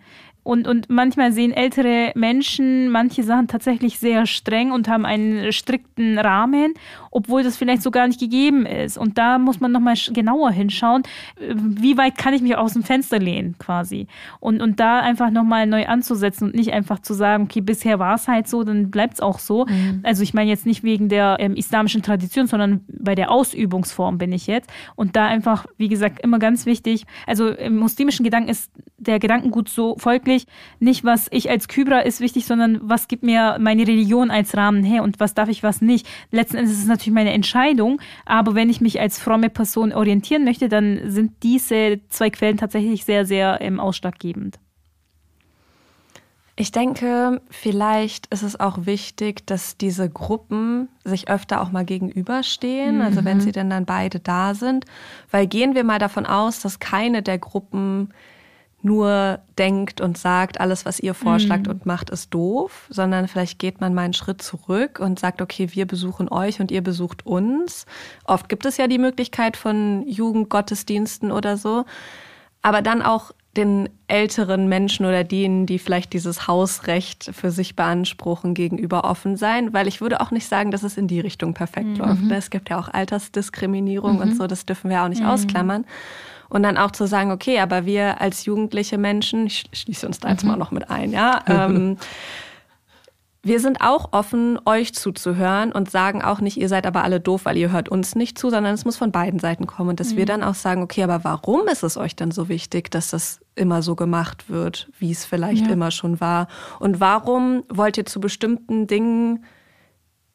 Und, und manchmal sehen ältere Menschen manche Sachen tatsächlich sehr streng und haben einen strikten Rahmen obwohl das vielleicht so gar nicht gegeben ist. Und da muss man nochmal genauer hinschauen, äh, wie weit kann ich mich aus dem Fenster lehnen quasi. Und, und da einfach nochmal neu anzusetzen und nicht einfach zu sagen, okay, bisher war es halt so, dann bleibt es auch so. Mhm. Also ich meine jetzt nicht wegen der ähm, islamischen Tradition, sondern bei der Ausübungsform bin ich jetzt. Und da einfach, wie gesagt, immer ganz wichtig, also im muslimischen Gedanken ist der Gedankengut so folglich, nicht was ich als Kybra ist wichtig, sondern was gibt mir meine Religion als Rahmen her und was darf ich, was nicht. Letzten Endes ist es natürlich natürlich meine Entscheidung, aber wenn ich mich als fromme Person orientieren möchte, dann sind diese zwei Quellen tatsächlich sehr, sehr ähm, ausschlaggebend. Ich denke, vielleicht ist es auch wichtig, dass diese Gruppen sich öfter auch mal gegenüberstehen, mhm. also wenn mhm. sie denn dann beide da sind, weil gehen wir mal davon aus, dass keine der Gruppen nur denkt und sagt, alles, was ihr vorschlagt mhm. und macht, ist doof, sondern vielleicht geht man mal einen Schritt zurück und sagt, okay, wir besuchen euch und ihr besucht uns. Oft gibt es ja die Möglichkeit von Jugendgottesdiensten oder so, aber dann auch den älteren Menschen oder denen, die vielleicht dieses Hausrecht für sich beanspruchen, gegenüber offen sein, weil ich würde auch nicht sagen, dass es in die Richtung perfekt mhm. läuft. Mhm. Es gibt ja auch Altersdiskriminierung mhm. und so, das dürfen wir auch nicht mhm. ausklammern. Und dann auch zu sagen, okay, aber wir als jugendliche Menschen, ich schließe uns da jetzt mhm. mal noch mit ein, ja. Ähm, wir sind auch offen, euch zuzuhören und sagen auch nicht, ihr seid aber alle doof, weil ihr hört uns nicht zu, sondern es muss von beiden Seiten kommen. Und dass mhm. wir dann auch sagen, okay, aber warum ist es euch dann so wichtig, dass das immer so gemacht wird, wie es vielleicht ja. immer schon war? Und warum wollt ihr zu bestimmten Dingen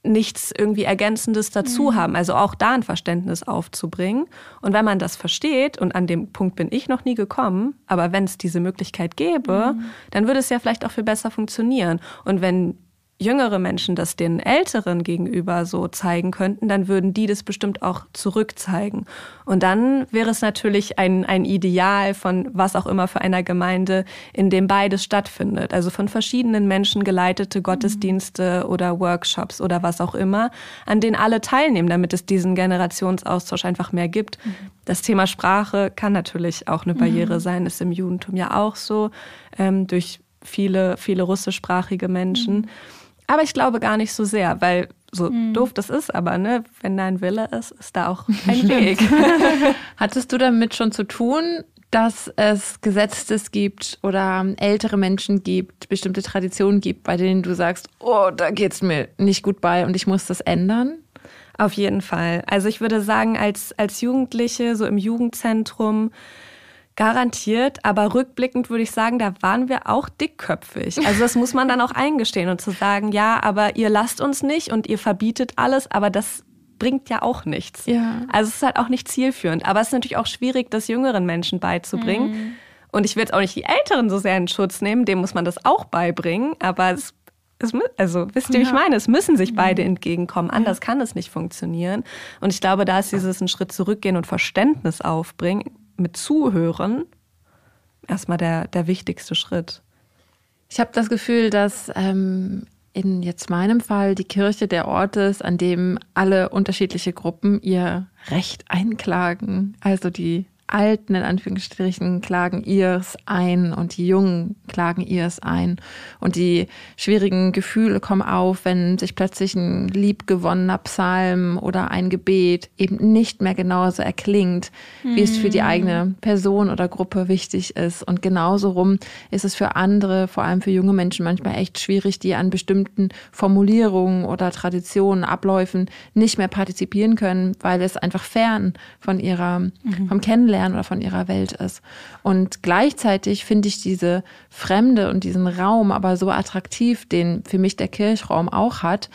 nichts irgendwie Ergänzendes dazu mhm. haben. Also auch da ein Verständnis aufzubringen. Und wenn man das versteht, und an dem Punkt bin ich noch nie gekommen, aber wenn es diese Möglichkeit gäbe, mhm. dann würde es ja vielleicht auch viel besser funktionieren. Und wenn jüngere Menschen das den Älteren gegenüber so zeigen könnten, dann würden die das bestimmt auch zurückzeigen. Und dann wäre es natürlich ein, ein Ideal von was auch immer für einer Gemeinde, in dem beides stattfindet. Also von verschiedenen Menschen geleitete Gottesdienste oder Workshops oder was auch immer, an denen alle teilnehmen, damit es diesen Generationsaustausch einfach mehr gibt. Mhm. Das Thema Sprache kann natürlich auch eine Barriere mhm. sein, ist im Judentum ja auch so, ähm, durch viele, viele russischsprachige Menschen. Mhm. Aber ich glaube gar nicht so sehr, weil so mhm. doof das ist, aber ne, wenn dein Wille ist, ist da auch ein Weg. Hattest du damit schon zu tun, dass es Gesetzes gibt oder ältere Menschen gibt, bestimmte Traditionen gibt, bei denen du sagst, oh, da geht es mir nicht gut bei und ich muss das ändern? Auf jeden Fall. Also ich würde sagen, als, als Jugendliche, so im Jugendzentrum, Garantiert, aber rückblickend würde ich sagen, da waren wir auch dickköpfig. Also das muss man dann auch eingestehen und zu sagen, ja, aber ihr lasst uns nicht und ihr verbietet alles, aber das bringt ja auch nichts. Ja. Also es ist halt auch nicht zielführend. Aber es ist natürlich auch schwierig, das jüngeren Menschen beizubringen. Mhm. Und ich will jetzt auch nicht die Älteren so sehr in Schutz nehmen, dem muss man das auch beibringen. Aber es, es also wisst ihr, ja. wie ich meine, es müssen sich mhm. beide mhm. entgegenkommen. Anders ja. kann es nicht funktionieren. Und ich glaube, da ist dieses einen Schritt zurückgehen und Verständnis aufbringen mit Zuhören erstmal der, der wichtigste Schritt. Ich habe das Gefühl, dass ähm, in jetzt meinem Fall die Kirche der Ort ist, an dem alle unterschiedliche Gruppen ihr Recht einklagen. Also die Alten in Anführungsstrichen klagen ihrs ein und die Jungen klagen ihrs ein. Und die schwierigen Gefühle kommen auf, wenn sich plötzlich ein liebgewonnener Psalm oder ein Gebet eben nicht mehr genauso erklingt, mhm. wie es für die mhm. eigene Person oder Gruppe wichtig ist. Und genauso rum ist es für andere, vor allem für junge Menschen, manchmal echt schwierig, die an bestimmten Formulierungen oder Traditionen, Abläufen nicht mehr partizipieren können, weil es einfach fern von ihrer, mhm. vom Kennenlernen Kennenlernen oder von ihrer Welt ist. Und gleichzeitig finde ich diese Fremde und diesen Raum aber so attraktiv, den für mich der Kirchraum auch hat.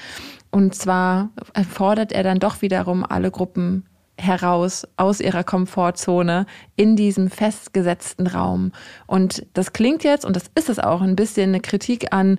Und zwar fordert er dann doch wiederum alle Gruppen heraus aus ihrer Komfortzone in diesem festgesetzten Raum. Und das klingt jetzt, und das ist es auch, ein bisschen eine Kritik an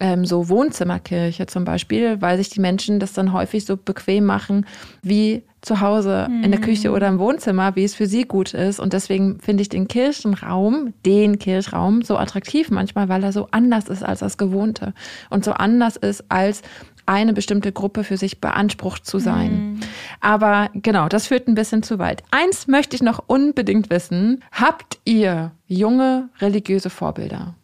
ähm, so Wohnzimmerkirche zum Beispiel, weil sich die Menschen das dann häufig so bequem machen wie zu Hause mhm. in der Küche mhm. oder im Wohnzimmer, wie es für sie gut ist. Und deswegen finde ich den Kirchenraum, den Kirchraum, so attraktiv manchmal, weil er so anders ist als das Gewohnte und so anders ist als eine bestimmte Gruppe für sich beansprucht zu sein. Mhm. Aber genau, das führt ein bisschen zu weit. Eins möchte ich noch unbedingt wissen. Habt ihr junge religiöse Vorbilder?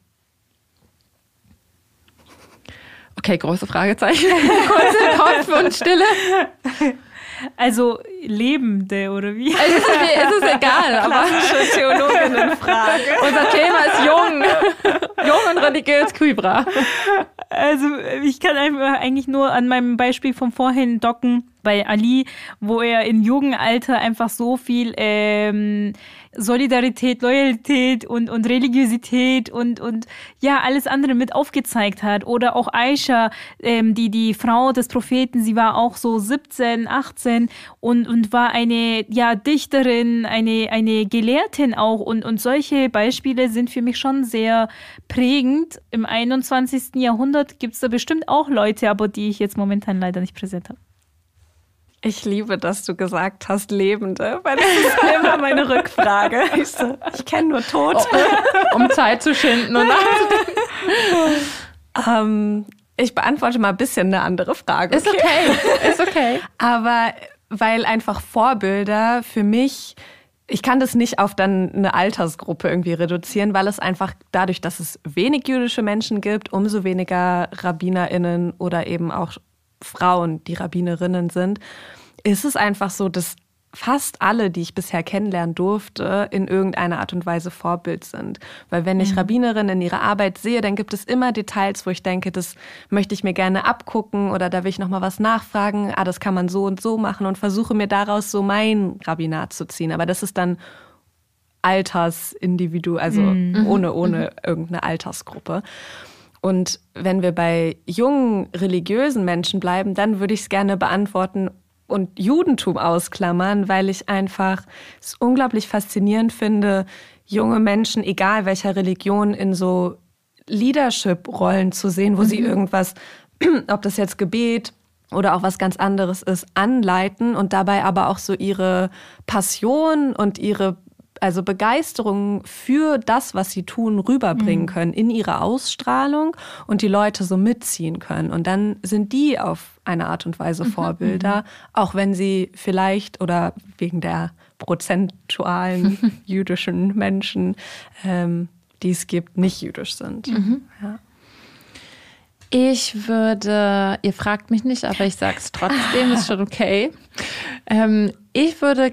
Okay, große Fragezeichen. Kurze Kopf und Stille. Also Lebende oder wie? Also, es, ist, okay, es ist egal. aber Theologinnenfrage. Unser Thema ist jung. jung und religiös Kübra. Also ich kann einfach eigentlich nur an meinem Beispiel von vorhin docken bei Ali, wo er im jungen Alter einfach so viel ähm, Solidarität, Loyalität und, und Religiosität und, und ja, alles andere mit aufgezeigt hat. Oder auch Aisha, ähm, die, die Frau des Propheten, sie war auch so 17, 18 und, und war eine ja, Dichterin, eine, eine Gelehrtin auch. Und, und solche Beispiele sind für mich schon sehr prägend. Im 21. Jahrhundert gibt es da bestimmt auch Leute, aber die ich jetzt momentan leider nicht präsent habe. Ich liebe, dass du gesagt hast, Lebende, weil das ist immer meine Rückfrage. Ich, so, ich kenne nur Tote. Um, oh, oh, um Zeit zu schinden und ähm, Ich beantworte mal ein bisschen eine andere Frage. Ist okay, ist okay. Aber weil einfach Vorbilder für mich, ich kann das nicht auf dann eine Altersgruppe irgendwie reduzieren, weil es einfach dadurch, dass es wenig jüdische Menschen gibt, umso weniger RabbinerInnen oder eben auch Frauen, die Rabbinerinnen sind, ist es einfach so, dass fast alle, die ich bisher kennenlernen durfte, in irgendeiner Art und Weise Vorbild sind. Weil wenn ich mhm. Rabbinerinnen in ihrer Arbeit sehe, dann gibt es immer Details, wo ich denke, das möchte ich mir gerne abgucken oder da will ich nochmal was nachfragen. Ah, das kann man so und so machen und versuche mir daraus so mein Rabbinat zu ziehen. Aber das ist dann Altersindividu, also mhm. ohne, ohne mhm. irgendeine Altersgruppe. Und wenn wir bei jungen religiösen Menschen bleiben, dann würde ich es gerne beantworten und Judentum ausklammern, weil ich einfach es unglaublich faszinierend finde, junge Menschen, egal welcher Religion, in so Leadership-Rollen zu sehen, wo mhm. sie irgendwas, ob das jetzt Gebet oder auch was ganz anderes ist, anleiten und dabei aber auch so ihre Passion und ihre also Begeisterung für das, was sie tun, rüberbringen mhm. können in ihre Ausstrahlung und die Leute so mitziehen können. Und dann sind die auf eine Art und Weise mhm. Vorbilder, mhm. auch wenn sie vielleicht oder wegen der prozentualen jüdischen Menschen, ähm, die es gibt, nicht jüdisch sind. Mhm. Ja. Ich würde, ihr fragt mich nicht, aber ich sage es trotzdem, ist schon okay. Ähm, ich würde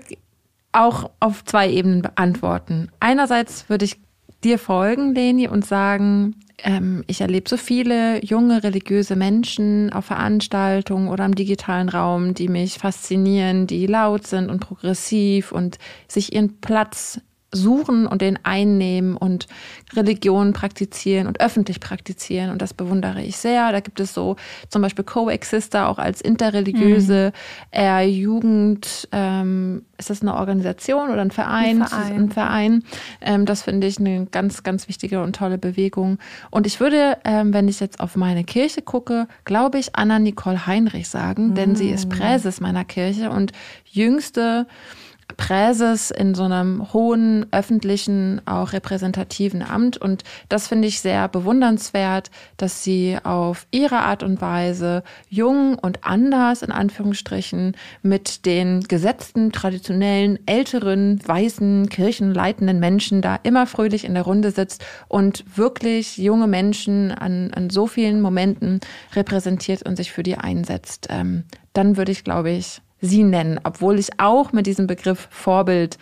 auch auf zwei Ebenen beantworten. Einerseits würde ich dir folgen, Leni, und sagen, ähm, ich erlebe so viele junge religiöse Menschen auf Veranstaltungen oder im digitalen Raum, die mich faszinieren, die laut sind und progressiv und sich ihren Platz suchen und den einnehmen und Religion praktizieren und öffentlich praktizieren. Und das bewundere ich sehr. Da gibt es so zum Beispiel Coexister auch als interreligiöse mhm. Jugend. Ähm, ist das eine Organisation oder ein Verein? Ein Verein. Ein Verein. Ähm, das finde ich eine ganz, ganz wichtige und tolle Bewegung. Und ich würde, ähm, wenn ich jetzt auf meine Kirche gucke, glaube ich, Anna Nicole Heinrich sagen, mhm. denn sie ist mhm. Präses meiner Kirche und jüngste Präses in so einem hohen öffentlichen, auch repräsentativen Amt. Und das finde ich sehr bewundernswert, dass sie auf ihre Art und Weise jung und anders in Anführungsstrichen mit den gesetzten, traditionellen, älteren, weißen, kirchenleitenden Menschen da immer fröhlich in der Runde sitzt und wirklich junge Menschen an, an so vielen Momenten repräsentiert und sich für die einsetzt. Ähm, dann würde ich, glaube ich, sie nennen, obwohl ich auch mit diesem Begriff Vorbild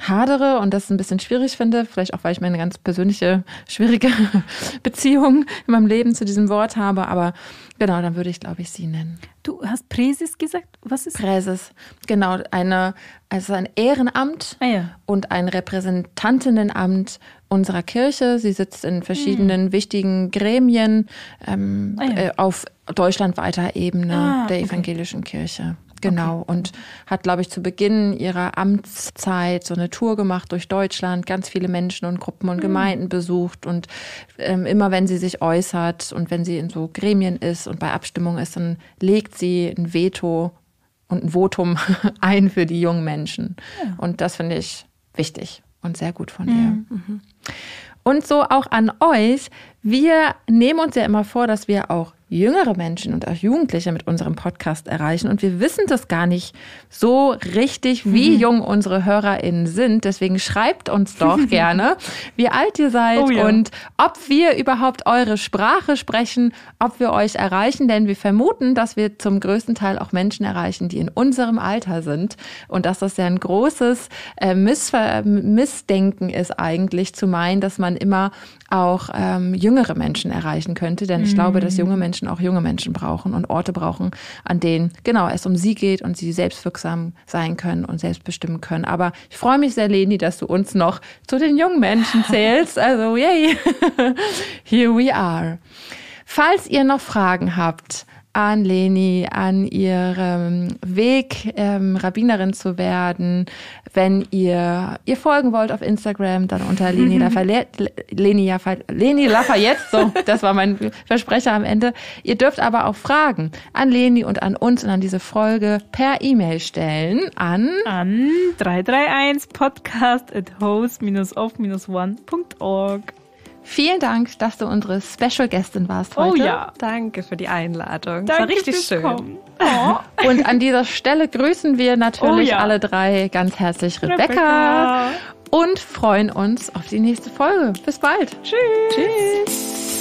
hadere und das ein bisschen schwierig finde, vielleicht auch weil ich meine ganz persönliche schwierige Beziehung in meinem Leben zu diesem Wort habe, aber genau, dann würde ich glaube ich sie nennen. Du hast Präses gesagt, was ist Präses? Genau, eine also ein Ehrenamt ah, ja. und ein Repräsentantinnenamt unserer Kirche. Sie sitzt in verschiedenen hm. wichtigen Gremien ähm, ah, ja. Äh, auf deutschlandweiter Ebene ah, der evangelischen okay. Kirche. Genau. Okay. Und hat, glaube ich, zu Beginn ihrer Amtszeit so eine Tour gemacht durch Deutschland, ganz viele Menschen und Gruppen und mhm. Gemeinden besucht. Und ähm, immer wenn sie sich äußert und wenn sie in so Gremien ist und bei Abstimmung ist, dann legt sie ein Veto und ein Votum ein für die jungen Menschen. Ja. Und das finde ich wichtig und sehr gut von mhm. ihr. Mhm. Und so auch an euch. Wir nehmen uns ja immer vor, dass wir auch jüngere Menschen und auch Jugendliche mit unserem Podcast erreichen. Und wir wissen das gar nicht so richtig, wie mhm. jung unsere HörerInnen sind. Deswegen schreibt uns doch gerne, wie alt ihr seid oh ja. und ob wir überhaupt eure Sprache sprechen, ob wir euch erreichen. Denn wir vermuten, dass wir zum größten Teil auch Menschen erreichen, die in unserem Alter sind. Und dass das ja ein großes äh, Missver Missdenken ist eigentlich zu meinen, dass man immer auch ähm, jüngere Menschen erreichen könnte. Denn mhm. ich glaube, dass mhm. junge Menschen Menschen, auch junge Menschen brauchen und Orte brauchen, an denen genau es um sie geht und sie selbstwirksam sein können und selbstbestimmen können. Aber ich freue mich sehr, Leni, dass du uns noch zu den jungen Menschen zählst. Also, yay! Here we are. Falls ihr noch Fragen habt, an Leni, an ihrem Weg, ähm, Rabbinerin zu werden. Wenn ihr ihr folgen wollt auf Instagram, dann unter Leni Lafayette, Leni, Jaffa, Leni Lafayette, so, das war mein Versprecher am Ende. Ihr dürft aber auch Fragen an Leni und an uns und an diese Folge per E-Mail stellen an an 331 podcast at host-of-one.org. Vielen Dank, dass du unsere Special Gästin warst oh heute. Oh ja, danke für die Einladung. Danke war richtig schön. Oh. Und an dieser Stelle grüßen wir natürlich oh ja. alle drei ganz herzlich Rebecca, Rebecca, und freuen uns auf die nächste Folge. Bis bald. Tschüss. Tschüss.